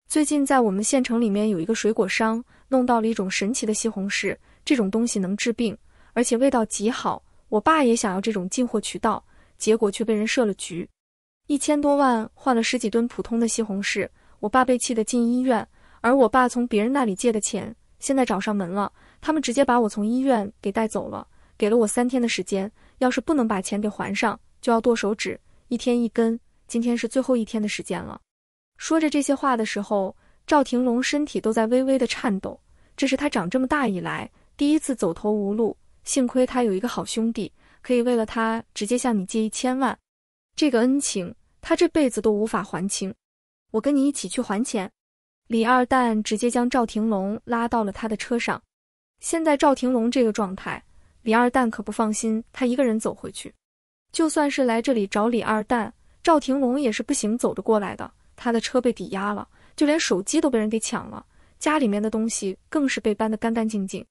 最近在我们县城里面有一个水果商弄到了一种神奇的西红柿，这种东西能治病，而且味道极好。我爸也想要这种进货渠道，结果却被人设了局。一千多万换了十几吨普通的西红柿，我爸被气得进医院。而我爸从别人那里借的钱，现在找上门了。他们直接把我从医院给带走了，给了我三天的时间。要是不能把钱给还上，就要剁手指，一天一根。今天是最后一天的时间了。说着这些话的时候，赵廷龙身体都在微微的颤抖。这是他长这么大以来第一次走投无路。幸亏他有一个好兄弟，可以为了他直接向你借一千万。这个恩情，他这辈子都无法还清。我跟你一起去还钱。李二蛋直接将赵廷龙拉到了他的车上。现在赵廷龙这个状态，李二蛋可不放心他一个人走回去。就算是来这里找李二蛋，赵廷龙也是不行走着过来的。他的车被抵押了，就连手机都被人给抢了，家里面的东西更是被搬得干干净净。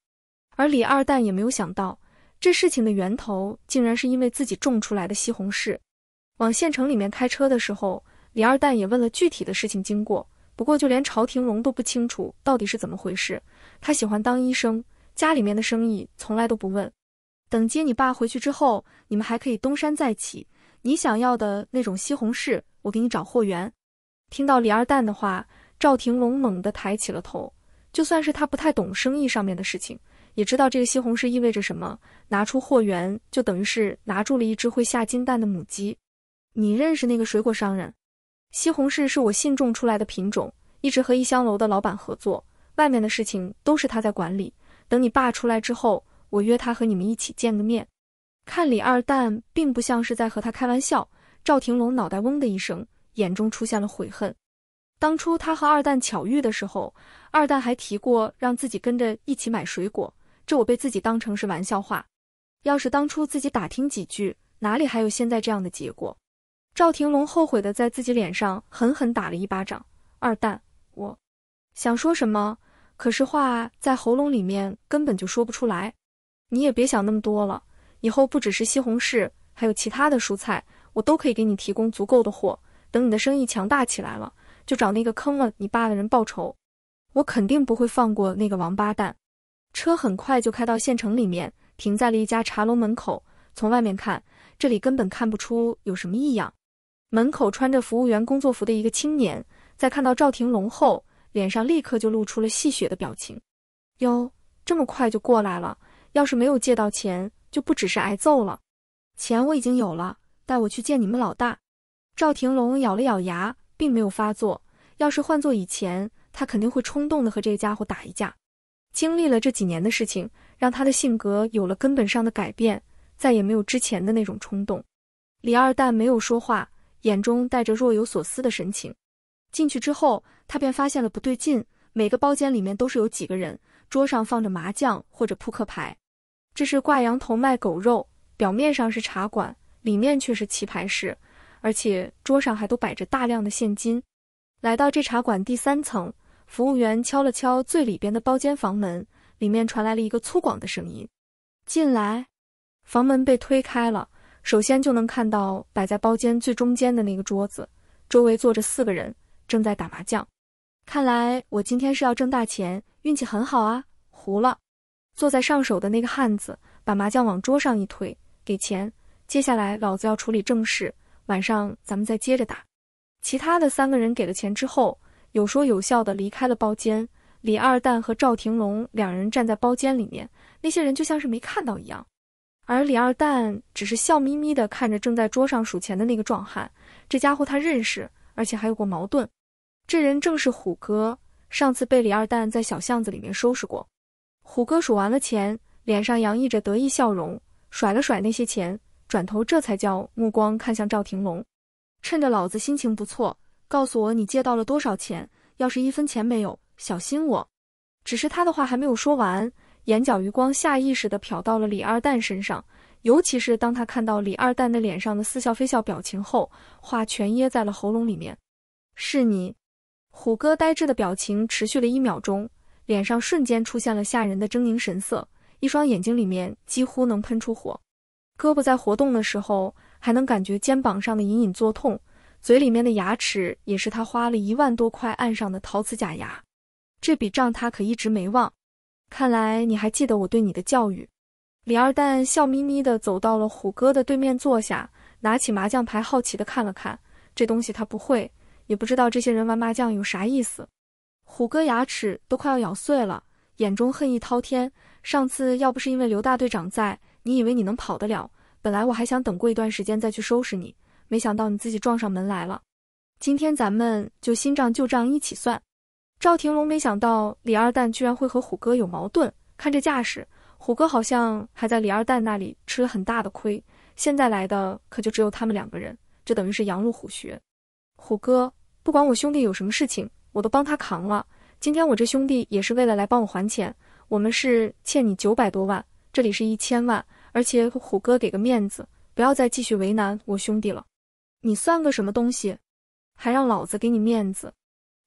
而李二蛋也没有想到，这事情的源头竟然是因为自己种出来的西红柿。往县城里面开车的时候，李二蛋也问了具体的事情经过。不过就连朝廷龙都不清楚到底是怎么回事。他喜欢当医生，家里面的生意从来都不问。等接你爸回去之后，你们还可以东山再起。你想要的那种西红柿，我给你找货源。听到李二蛋的话，赵廷龙猛地抬起了头。就算是他不太懂生意上面的事情，也知道这个西红柿意味着什么。拿出货源，就等于是拿住了一只会下金蛋的母鸡。你认识那个水果商人？西红柿是我信种出来的品种，一直和一香楼的老板合作。外面的事情都是他在管理。等你爸出来之后，我约他和你们一起见个面。看李二蛋并不像是在和他开玩笑，赵廷龙脑袋嗡的一声，眼中出现了悔恨。当初他和二蛋巧遇的时候，二蛋还提过让自己跟着一起买水果，这我被自己当成是玩笑话。要是当初自己打听几句，哪里还有现在这样的结果？赵廷龙后悔的在自己脸上狠狠打了一巴掌。二蛋，我想说什么，可是话在喉咙里面根本就说不出来。你也别想那么多了，以后不只是西红柿，还有其他的蔬菜，我都可以给你提供足够的货。等你的生意强大起来了，就找那个坑了你爸的人报仇。我肯定不会放过那个王八蛋。车很快就开到县城里面，停在了一家茶楼门口。从外面看，这里根本看不出有什么异样。门口穿着服务员工作服的一个青年，在看到赵廷龙后，脸上立刻就露出了戏谑的表情。哟，这么快就过来了？要是没有借到钱，就不只是挨揍了。钱我已经有了，带我去见你们老大。赵廷龙咬了咬牙，并没有发作。要是换做以前，他肯定会冲动的和这个家伙打一架。经历了这几年的事情，让他的性格有了根本上的改变，再也没有之前的那种冲动。李二蛋没有说话。眼中带着若有所思的神情，进去之后，他便发现了不对劲。每个包间里面都是有几个人，桌上放着麻将或者扑克牌，这是挂羊头卖狗肉，表面上是茶馆，里面却是棋牌室，而且桌上还都摆着大量的现金。来到这茶馆第三层，服务员敲了敲最里边的包间房门，里面传来了一个粗犷的声音：“进来。”房门被推开了。首先就能看到摆在包间最中间的那个桌子，周围坐着四个人正在打麻将。看来我今天是要挣大钱，运气很好啊！胡了，坐在上手的那个汉子把麻将往桌上一推，给钱。接下来老子要处理正事，晚上咱们再接着打。其他的三个人给了钱之后，有说有笑的离开了包间。李二蛋和赵廷龙两人站在包间里面，那些人就像是没看到一样。而李二蛋只是笑眯眯地看着正在桌上数钱的那个壮汉，这家伙他认识，而且还有过矛盾。这人正是虎哥，上次被李二蛋在小巷子里面收拾过。虎哥数完了钱，脸上洋溢着得意笑容，甩了甩那些钱，转头这才叫目光看向赵廷龙，趁着老子心情不错，告诉我你借到了多少钱？要是一分钱没有，小心我！只是他的话还没有说完。眼角余光下意识地瞟到了李二蛋身上，尤其是当他看到李二蛋的脸上的似笑非笑表情后，话全噎在了喉咙里面。是你，虎哥呆滞的表情持续了一秒钟，脸上瞬间出现了吓人的狰狞神色，一双眼睛里面几乎能喷出火。胳膊在活动的时候还能感觉肩膀上的隐隐作痛，嘴里面的牙齿也是他花了一万多块按上的陶瓷假牙，这笔账他可一直没忘。看来你还记得我对你的教育。李二蛋笑眯眯地走到了虎哥的对面坐下，拿起麻将牌，好奇地看了看这东西，他不会，也不知道这些人玩麻将有啥意思。虎哥牙齿都快要咬碎了，眼中恨意滔天。上次要不是因为刘大队长在，你以为你能跑得了？本来我还想等过一段时间再去收拾你，没想到你自己撞上门来了。今天咱们就新账旧账一起算。赵廷龙没想到李二蛋居然会和虎哥有矛盾，看这架势，虎哥好像还在李二蛋那里吃了很大的亏。现在来的可就只有他们两个人，这等于是羊入虎穴。虎哥，不管我兄弟有什么事情，我都帮他扛了。今天我这兄弟也是为了来帮我还钱，我们是欠你九百多万，这里是一千万。而且虎哥给个面子，不要再继续为难我兄弟了。你算个什么东西，还让老子给你面子？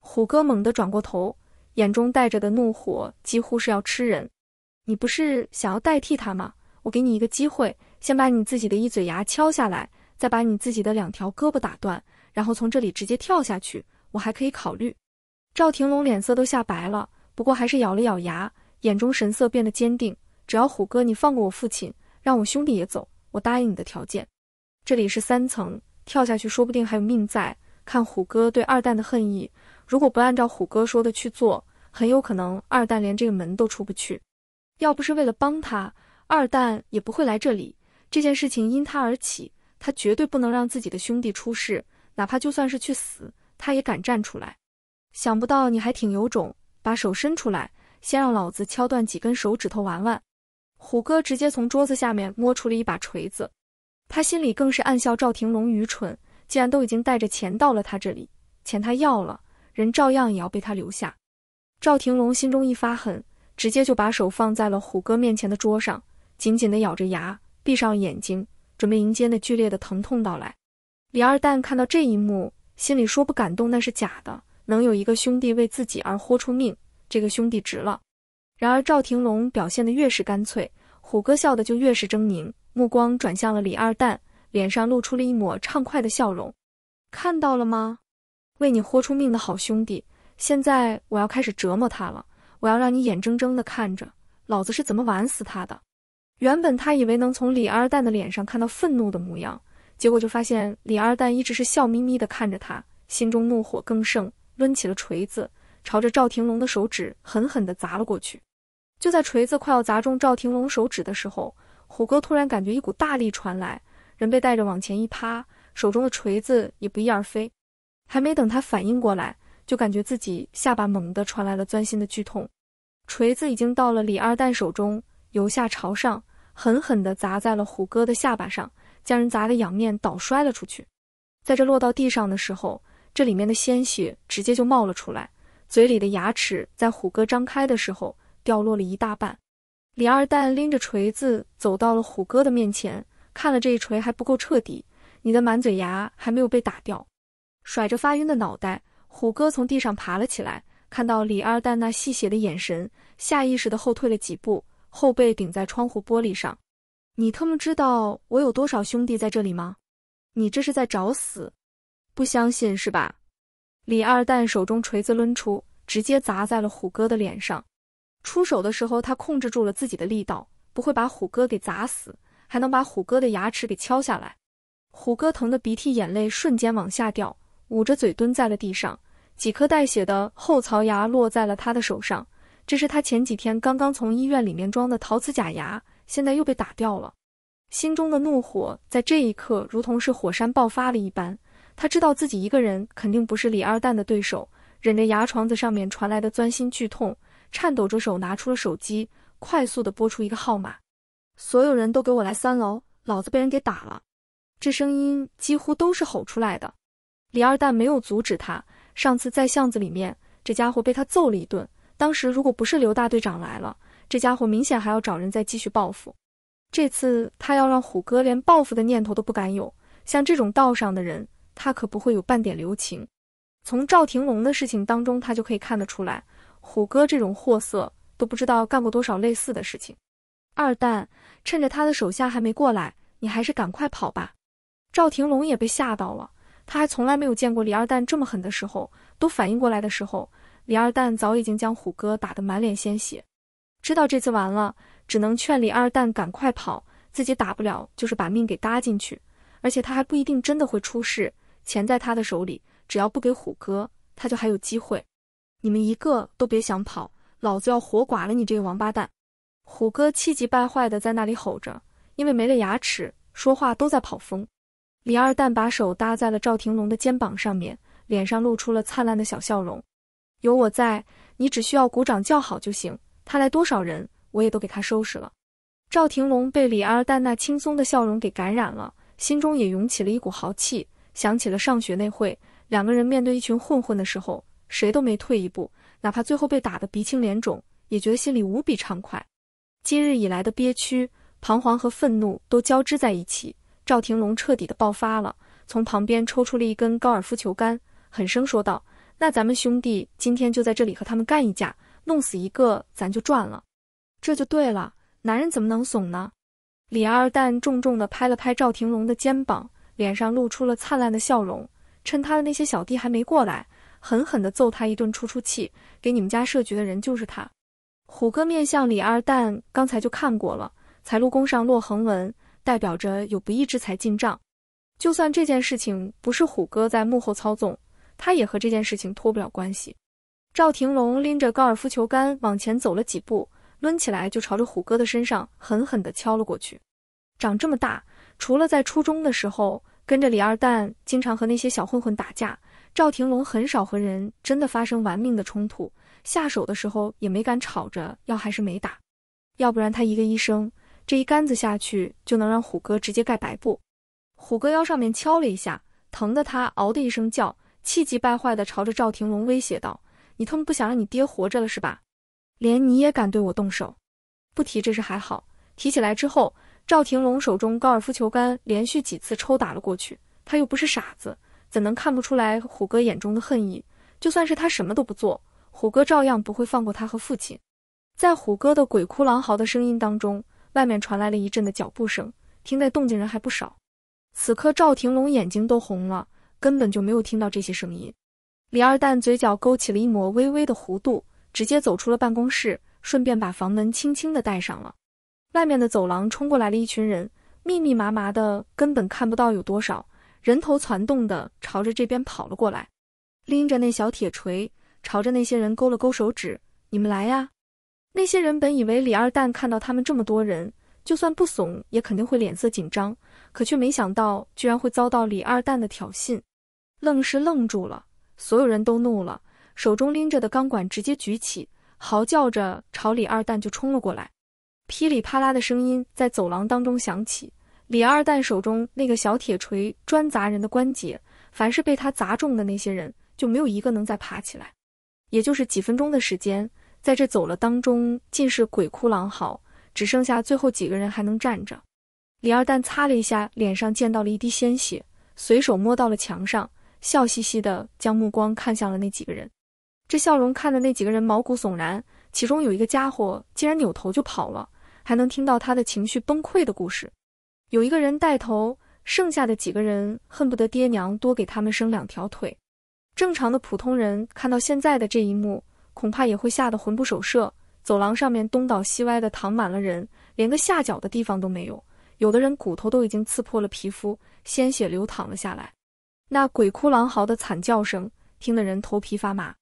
虎哥猛地转过头，眼中带着的怒火几乎是要吃人。你不是想要代替他吗？我给你一个机会，先把你自己的一嘴牙敲下来，再把你自己的两条胳膊打断，然后从这里直接跳下去，我还可以考虑。赵廷龙脸色都吓白了，不过还是咬了咬牙，眼中神色变得坚定。只要虎哥你放过我父亲，让我兄弟也走，我答应你的条件。这里是三层，跳下去说不定还有命在。看虎哥对二蛋的恨意。如果不按照虎哥说的去做，很有可能二蛋连这个门都出不去。要不是为了帮他，二蛋也不会来这里。这件事情因他而起，他绝对不能让自己的兄弟出事，哪怕就算是去死，他也敢站出来。想不到你还挺有种，把手伸出来，先让老子敲断几根手指头玩玩。虎哥直接从桌子下面摸出了一把锤子，他心里更是暗笑赵廷龙愚蠢，既然都已经带着钱到了他这里，钱他要了。人照样也要被他留下。赵廷龙心中一发狠，直接就把手放在了虎哥面前的桌上，紧紧地咬着牙，闭上眼睛，准备迎接那剧烈的疼痛到来。李二蛋看到这一幕，心里说不感动那是假的。能有一个兄弟为自己而豁出命，这个兄弟值了。然而赵廷龙表现得越是干脆，虎哥笑得就越是狰狞，目光转向了李二蛋，脸上露出了一抹畅快的笑容。看到了吗？为你豁出命的好兄弟，现在我要开始折磨他了！我要让你眼睁睁地看着老子是怎么玩死他的。原本他以为能从李二蛋的脸上看到愤怒的模样，结果就发现李二蛋一直是笑眯眯地看着他，心中怒火更盛，抡起了锤子，朝着赵廷龙的手指狠狠地砸了过去。就在锤子快要砸中赵廷龙手指的时候，虎哥突然感觉一股大力传来，人被带着往前一趴，手中的锤子也不翼而飞。还没等他反应过来，就感觉自己下巴猛地传来了钻心的剧痛，锤子已经到了李二蛋手中，由下朝上，狠狠地砸在了虎哥的下巴上，将人砸得仰面倒摔了出去。在这落到地上的时候，这里面的鲜血直接就冒了出来，嘴里的牙齿在虎哥张开的时候掉落了一大半。李二蛋拎着锤子走到了虎哥的面前，看了这一锤还不够彻底，你的满嘴牙还没有被打掉。甩着发晕的脑袋，虎哥从地上爬了起来，看到李二蛋那戏谑的眼神，下意识的后退了几步，后背顶在窗户玻璃上。你他妈知道我有多少兄弟在这里吗？你这是在找死！不相信是吧？李二蛋手中锤子抡出，直接砸在了虎哥的脸上。出手的时候，他控制住了自己的力道，不会把虎哥给砸死，还能把虎哥的牙齿给敲下来。虎哥疼的鼻涕眼泪瞬间往下掉。捂着嘴蹲在了地上，几颗带血的后槽牙落在了他的手上。这是他前几天刚刚从医院里面装的陶瓷假牙，现在又被打掉了。心中的怒火在这一刻如同是火山爆发了一般。他知道自己一个人肯定不是李二蛋的对手，忍着牙床子上面传来的钻心剧痛，颤抖着手拿出了手机，快速的拨出一个号码：“所有人都给我来三楼，老子被人给打了！”这声音几乎都是吼出来的。李二蛋没有阻止他。上次在巷子里面，这家伙被他揍了一顿。当时如果不是刘大队长来了，这家伙明显还要找人再继续报复。这次他要让虎哥连报复的念头都不敢有。像这种道上的人，他可不会有半点留情。从赵廷龙的事情当中，他就可以看得出来，虎哥这种货色都不知道干过多少类似的事情。二蛋，趁着他的手下还没过来，你还是赶快跑吧。赵廷龙也被吓到了。他还从来没有见过李二蛋这么狠的时候，都反应过来的时候，李二蛋早已经将虎哥打得满脸鲜血。知道这次完了，只能劝李二蛋赶快跑，自己打不了，就是把命给搭进去。而且他还不一定真的会出事，钱在他的手里，只要不给虎哥，他就还有机会。你们一个都别想跑，老子要活剐了你这个王八蛋！虎哥气急败坏的在那里吼着，因为没了牙齿，说话都在跑风。李二蛋把手搭在了赵廷龙的肩膀上面，脸上露出了灿烂的小笑容。有我在，你只需要鼓掌叫好就行。他来多少人，我也都给他收拾了。赵廷龙被李二蛋那轻松的笑容给感染了，心中也涌起了一股豪气。想起了上学那会，两个人面对一群混混的时候，谁都没退一步，哪怕最后被打得鼻青脸肿，也觉得心里无比畅快。今日以来的憋屈、彷徨和愤怒都交织在一起。赵廷龙彻底的爆发了，从旁边抽出了一根高尔夫球杆，狠声说道：“那咱们兄弟今天就在这里和他们干一架，弄死一个咱就赚了。”这就对了，男人怎么能怂呢？李二蛋重重地拍了拍赵廷龙的肩膀，脸上露出了灿烂的笑容。趁他的那些小弟还没过来，狠狠地揍他一顿出出气。给你们家设局的人就是他。虎哥面向李二蛋，刚才就看过了，财路宫上落横纹。代表着有不义之财进账，就算这件事情不是虎哥在幕后操纵，他也和这件事情脱不了关系。赵廷龙拎着高尔夫球杆往前走了几步，抡起来就朝着虎哥的身上狠狠地敲了过去。长这么大，除了在初中的时候跟着李二蛋经常和那些小混混打架，赵廷龙很少和人真的发生玩命的冲突，下手的时候也没敢吵着，要还是没打，要不然他一个医生。这一杆子下去就能让虎哥直接盖白布。虎哥腰上面敲了一下，疼得他嗷的一声叫，气急败坏地朝着赵廷龙威胁道：“你他妈不想让你爹活着了是吧？连你也敢对我动手？不提这事还好，提起来之后，赵廷龙手中高尔夫球杆连续几次抽打了过去。他又不是傻子，怎能看不出来虎哥眼中的恨意？就算是他什么都不做，虎哥照样不会放过他和父亲。在虎哥的鬼哭狼嚎的声音当中。外面传来了一阵的脚步声，听那动静人还不少。此刻赵廷龙眼睛都红了，根本就没有听到这些声音。李二蛋嘴角勾起了一抹微微的弧度，直接走出了办公室，顺便把房门轻轻的带上了。外面的走廊冲过来了一群人，密密麻麻的，根本看不到有多少人头攒动的朝着这边跑了过来，拎着那小铁锤，朝着那些人勾了勾手指：“你们来呀！”那些人本以为李二蛋看到他们这么多人，就算不怂也肯定会脸色紧张，可却没想到居然会遭到李二蛋的挑衅，愣是愣住了。所有人都怒了，手中拎着的钢管直接举起，嚎叫着朝李二蛋就冲了过来。噼里啪啦的声音在走廊当中响起，李二蛋手中那个小铁锤专砸人的关节，凡是被他砸中的那些人就没有一个能再爬起来。也就是几分钟的时间。在这走了当中，尽是鬼哭狼嚎，只剩下最后几个人还能站着。李二蛋擦了一下脸上，溅到了一滴鲜血，随手摸到了墙上，笑嘻嘻的将目光看向了那几个人。这笑容看的那几个人毛骨悚然，其中有一个家伙竟然扭头就跑了，还能听到他的情绪崩溃的故事。有一个人带头，剩下的几个人恨不得爹娘多给他们生两条腿。正常的普通人看到现在的这一幕。恐怕也会吓得魂不守舍，走廊上面东倒西歪的躺满了人，连个下脚的地方都没有。有的人骨头都已经刺破了皮肤，鲜血流淌了下来。那鬼哭狼嚎的惨叫声，听得人头皮发麻。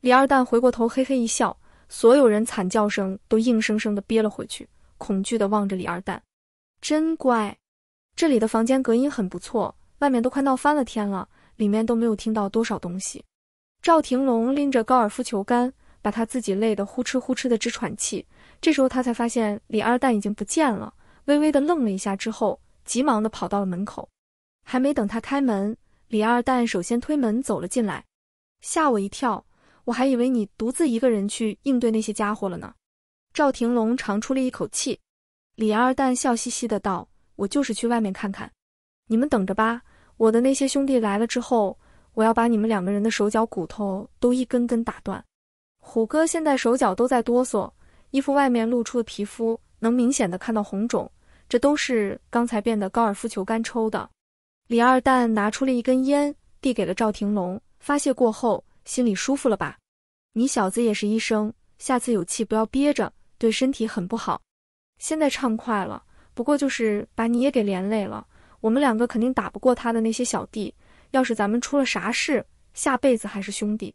李二蛋回过头，嘿嘿一笑，所有人惨叫声都硬生生的憋了回去，恐惧的望着李二蛋。真乖。这里的房间隔音很不错，外面都快闹翻了天了，里面都没有听到多少东西。赵廷龙拎着高尔夫球杆，把他自己累得呼哧呼哧的直喘气。这时候他才发现李二蛋已经不见了，微微的愣了一下之后，急忙的跑到了门口。还没等他开门，李二蛋首先推门走了进来，吓我一跳，我还以为你独自一个人去应对那些家伙了呢。赵廷龙长出了一口气，李二蛋笑嘻嘻的道：“我就是去外面看看，你们等着吧，我的那些兄弟来了之后。”我要把你们两个人的手脚骨头都一根根打断。虎哥现在手脚都在哆嗦，衣服外面露出的皮肤能明显的看到红肿，这都是刚才变的高尔夫球杆抽的。李二蛋拿出了一根烟，递给了赵廷龙，发泄过后心里舒服了吧？你小子也是医生，下次有气不要憋着，对身体很不好。现在畅快了，不过就是把你也给连累了，我们两个肯定打不过他的那些小弟。要是咱们出了啥事，下辈子还是兄弟。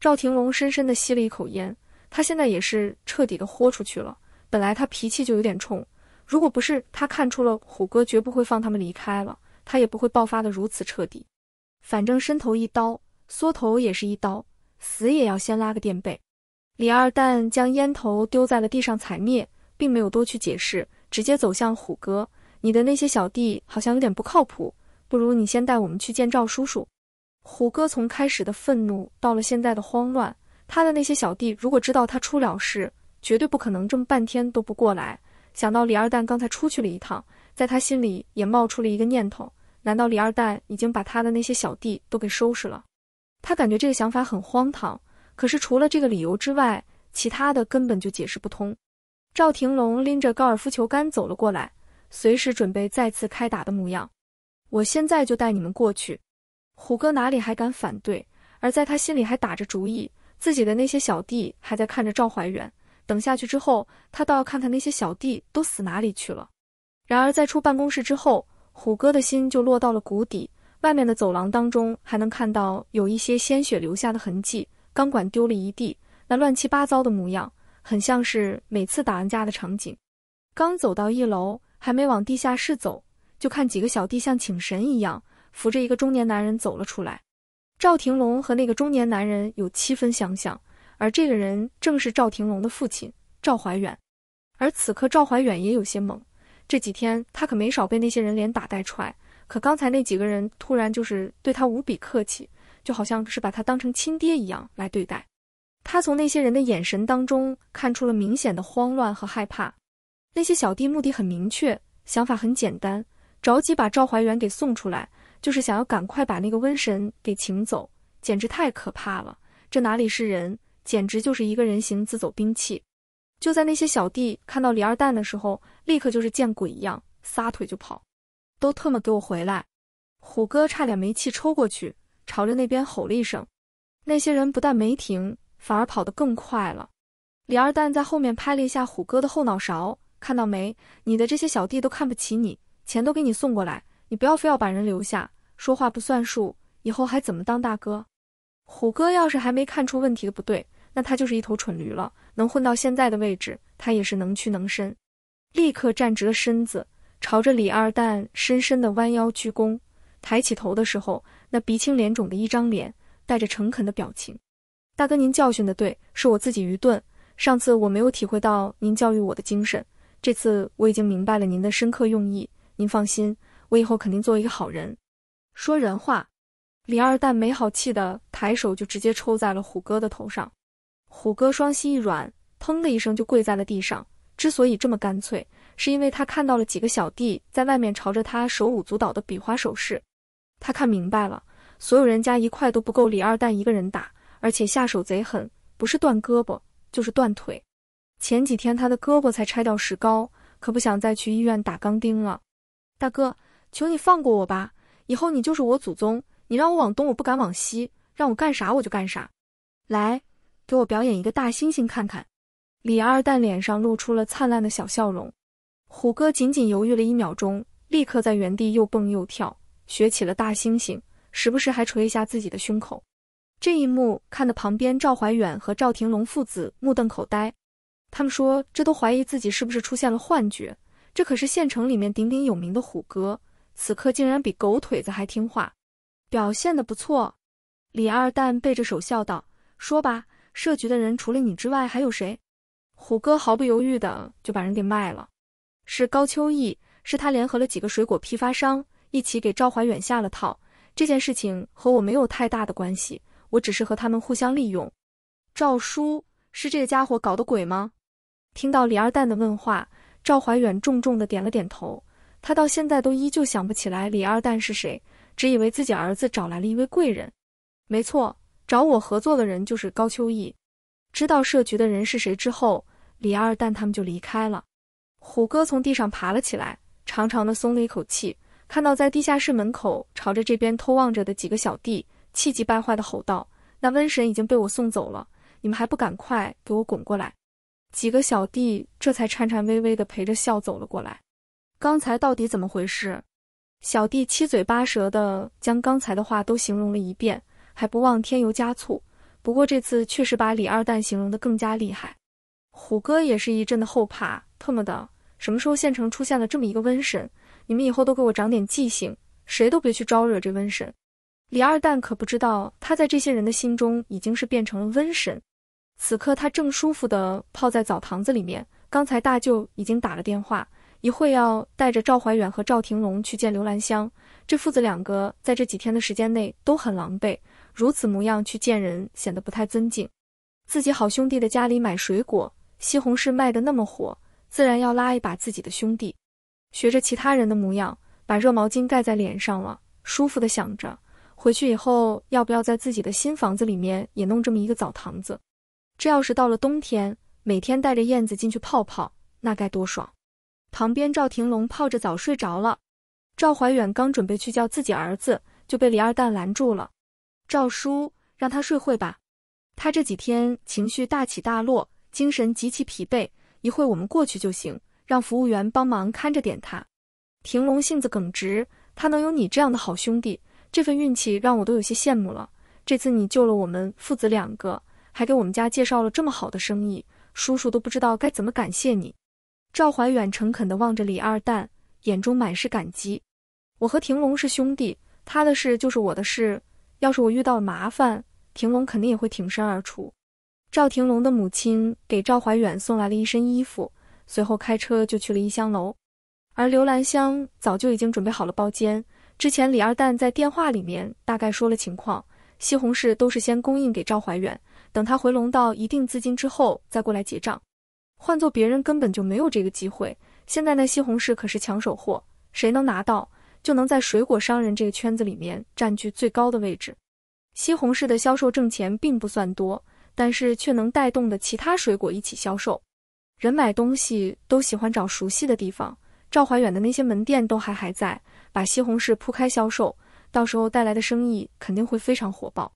赵廷龙深深地吸了一口烟，他现在也是彻底的豁出去了。本来他脾气就有点冲，如果不是他看出了虎哥绝不会放他们离开了，他也不会爆发的如此彻底。反正伸头一刀，缩头也是一刀，死也要先拉个垫背。李二蛋将烟头丢在了地上踩灭，并没有多去解释，直接走向虎哥：“你的那些小弟好像有点不靠谱。”不如你先带我们去见赵叔叔。虎哥从开始的愤怒到了现在的慌乱，他的那些小弟如果知道他出了事，绝对不可能这么半天都不过来。想到李二蛋刚才出去了一趟，在他心里也冒出了一个念头：难道李二蛋已经把他的那些小弟都给收拾了？他感觉这个想法很荒唐，可是除了这个理由之外，其他的根本就解释不通。赵廷龙拎着高尔夫球杆走了过来，随时准备再次开打的模样。我现在就带你们过去。虎哥哪里还敢反对？而在他心里还打着主意，自己的那些小弟还在看着赵怀远。等下去之后，他倒要看看那些小弟都死哪里去了。然而在出办公室之后，虎哥的心就落到了谷底。外面的走廊当中还能看到有一些鲜血留下的痕迹，钢管丢了一地，那乱七八糟的模样，很像是每次打完架的场景。刚走到一楼，还没往地下室走。就看几个小弟像请神一样扶着一个中年男人走了出来。赵廷龙和那个中年男人有七分相像，而这个人正是赵廷龙的父亲赵怀远。而此刻赵怀远也有些懵，这几天他可没少被那些人连打带踹，可刚才那几个人突然就是对他无比客气，就好像是把他当成亲爹一样来对待。他从那些人的眼神当中看出了明显的慌乱和害怕。那些小弟目的很明确，想法很简单。着急把赵怀元给送出来，就是想要赶快把那个瘟神给请走，简直太可怕了！这哪里是人，简直就是一个人形自走兵器！就在那些小弟看到李二蛋的时候，立刻就是见鬼一样，撒腿就跑。都特么给我回来！虎哥差点没气抽过去，朝着那边吼了一声。那些人不但没停，反而跑得更快了。李二蛋在后面拍了一下虎哥的后脑勺，看到没？你的这些小弟都看不起你。钱都给你送过来，你不要非要把人留下，说话不算数，以后还怎么当大哥？虎哥要是还没看出问题的不对，那他就是一头蠢驴了。能混到现在的位置，他也是能屈能伸。立刻站直了身子，朝着李二蛋深深的弯腰鞠躬。抬起头的时候，那鼻青脸肿的一张脸，带着诚恳的表情。大哥，您教训的对，是我自己愚钝，上次我没有体会到您教育我的精神，这次我已经明白了您的深刻用意。您放心，我以后肯定做一个好人，说人话。李二蛋没好气的抬手就直接抽在了虎哥的头上，虎哥双膝一软，砰的一声就跪在了地上。之所以这么干脆，是因为他看到了几个小弟在外面朝着他手舞足蹈的比划手势，他看明白了，所有人加一块都不够李二蛋一个人打，而且下手贼狠，不是断胳膊就是断腿。前几天他的胳膊才拆掉石膏，可不想再去医院打钢钉了。大哥，求你放过我吧！以后你就是我祖宗，你让我往东我不敢往西，让我干啥我就干啥。来，给我表演一个大猩猩看看。李二蛋脸上露出了灿烂的小笑容。虎哥仅仅犹豫了一秒钟，立刻在原地又蹦又跳，学起了大猩猩，时不时还捶一下自己的胸口。这一幕看得旁边赵怀远和赵廷龙父子目瞪口呆，他们说这都怀疑自己是不是出现了幻觉。这可是县城里面鼎鼎有名的虎哥，此刻竟然比狗腿子还听话，表现的不错。李二蛋背着手笑道：“说吧，设局的人除了你之外还有谁？”虎哥毫不犹豫的就把人给卖了：“是高秋意，是他联合了几个水果批发商一起给赵怀远下了套。这件事情和我没有太大的关系，我只是和他们互相利用。”赵叔是这个家伙搞的鬼吗？听到李二蛋的问话。赵怀远重重的点了点头，他到现在都依旧想不起来李二蛋是谁，只以为自己儿子找来了一位贵人。没错，找我合作的人就是高秋意。知道设局的人是谁之后，李二蛋他们就离开了。虎哥从地上爬了起来，长长的松了一口气，看到在地下室门口朝着这边偷望着的几个小弟，气急败坏的吼道：“那瘟神已经被我送走了，你们还不赶快给我滚过来！”几个小弟这才颤颤巍巍的陪着笑走了过来。刚才到底怎么回事？小弟七嘴八舌的将刚才的话都形容了一遍，还不忘添油加醋。不过这次确实把李二蛋形容的更加厉害。虎哥也是一阵的后怕，特么的，什么时候县城出现了这么一个瘟神？你们以后都给我长点记性，谁都别去招惹这瘟神。李二蛋可不知道，他在这些人的心中已经是变成了瘟神。此刻他正舒服的泡在澡堂子里面，刚才大舅已经打了电话，一会要带着赵怀远和赵廷龙去见刘兰香。这父子两个在这几天的时间内都很狼狈，如此模样去见人显得不太尊敬。自己好兄弟的家里买水果，西红柿卖的那么火，自然要拉一把自己的兄弟，学着其他人的模样，把热毛巾盖在脸上了，舒服的想着，回去以后要不要在自己的新房子里面也弄这么一个澡堂子。这要是到了冬天，每天带着燕子进去泡泡，那该多爽！旁边赵廷龙泡着澡睡着了。赵怀远刚准备去叫自己儿子，就被李二蛋拦住了。赵叔，让他睡会吧，他这几天情绪大起大落，精神极其疲惫。一会我们过去就行，让服务员帮忙看着点他。廷龙性子耿直，他能有你这样的好兄弟，这份运气让我都有些羡慕了。这次你救了我们父子两个。还给我们家介绍了这么好的生意，叔叔都不知道该怎么感谢你。赵怀远诚恳地望着李二蛋，眼中满是感激。我和廷龙是兄弟，他的事就是我的事。要是我遇到麻烦，廷龙肯定也会挺身而出。赵廷龙的母亲给赵怀远送来了一身衣服，随后开车就去了逸香楼。而刘兰香早就已经准备好了包间。之前李二蛋在电话里面大概说了情况。西红柿都是先供应给赵怀远，等他回笼到一定资金之后再过来结账。换做别人根本就没有这个机会。现在那西红柿可是抢手货，谁能拿到就能在水果商人这个圈子里面占据最高的位置。西红柿的销售挣钱并不算多，但是却能带动的其他水果一起销售。人买东西都喜欢找熟悉的地方，赵怀远的那些门店都还还在，把西红柿铺开销售。到时候带来的生意肯定会非常火爆。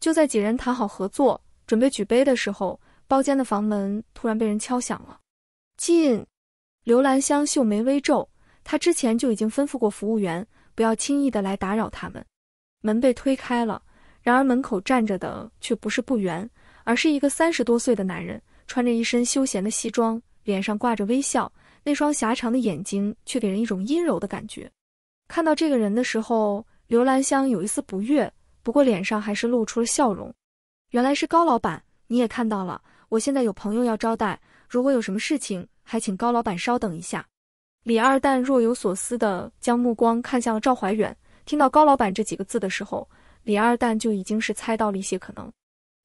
就在几人谈好合作，准备举杯的时候，包间的房门突然被人敲响了。进，刘兰香秀眉微皱，她之前就已经吩咐过服务员，不要轻易的来打扰他们。门被推开了，然而门口站着的却不是不原，而是一个三十多岁的男人，穿着一身休闲的西装，脸上挂着微笑，那双狭长的眼睛却给人一种阴柔的感觉。看到这个人的时候。刘兰香有一丝不悦，不过脸上还是露出了笑容。原来是高老板，你也看到了，我现在有朋友要招待，如果有什么事情，还请高老板稍等一下。李二蛋若有所思的将目光看向了赵怀远，听到高老板这几个字的时候，李二蛋就已经是猜到了一些可能。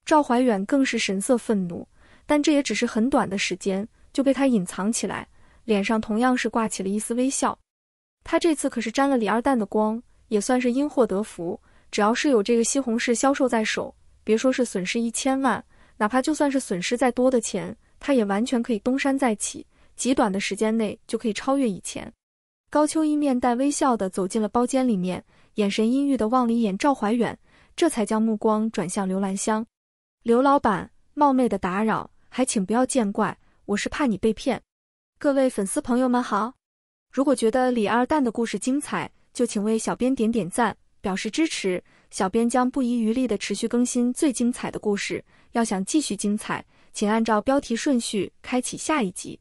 赵怀远更是神色愤怒，但这也只是很短的时间，就被他隐藏起来，脸上同样是挂起了一丝微笑。他这次可是沾了李二蛋的光。也算是因祸得福，只要是有这个西红柿销售在手，别说是损失一千万，哪怕就算是损失再多的钱，他也完全可以东山再起，极短的时间内就可以超越以前。高秋一面带微笑的走进了包间里面，眼神阴郁的望了一眼赵怀远，这才将目光转向刘兰香。刘老板，冒昧的打扰，还请不要见怪，我是怕你被骗。各位粉丝朋友们好，如果觉得李二蛋的故事精彩。就请为小编点点赞，表示支持。小编将不遗余力地持续更新最精彩的故事。要想继续精彩，请按照标题顺序开启下一集。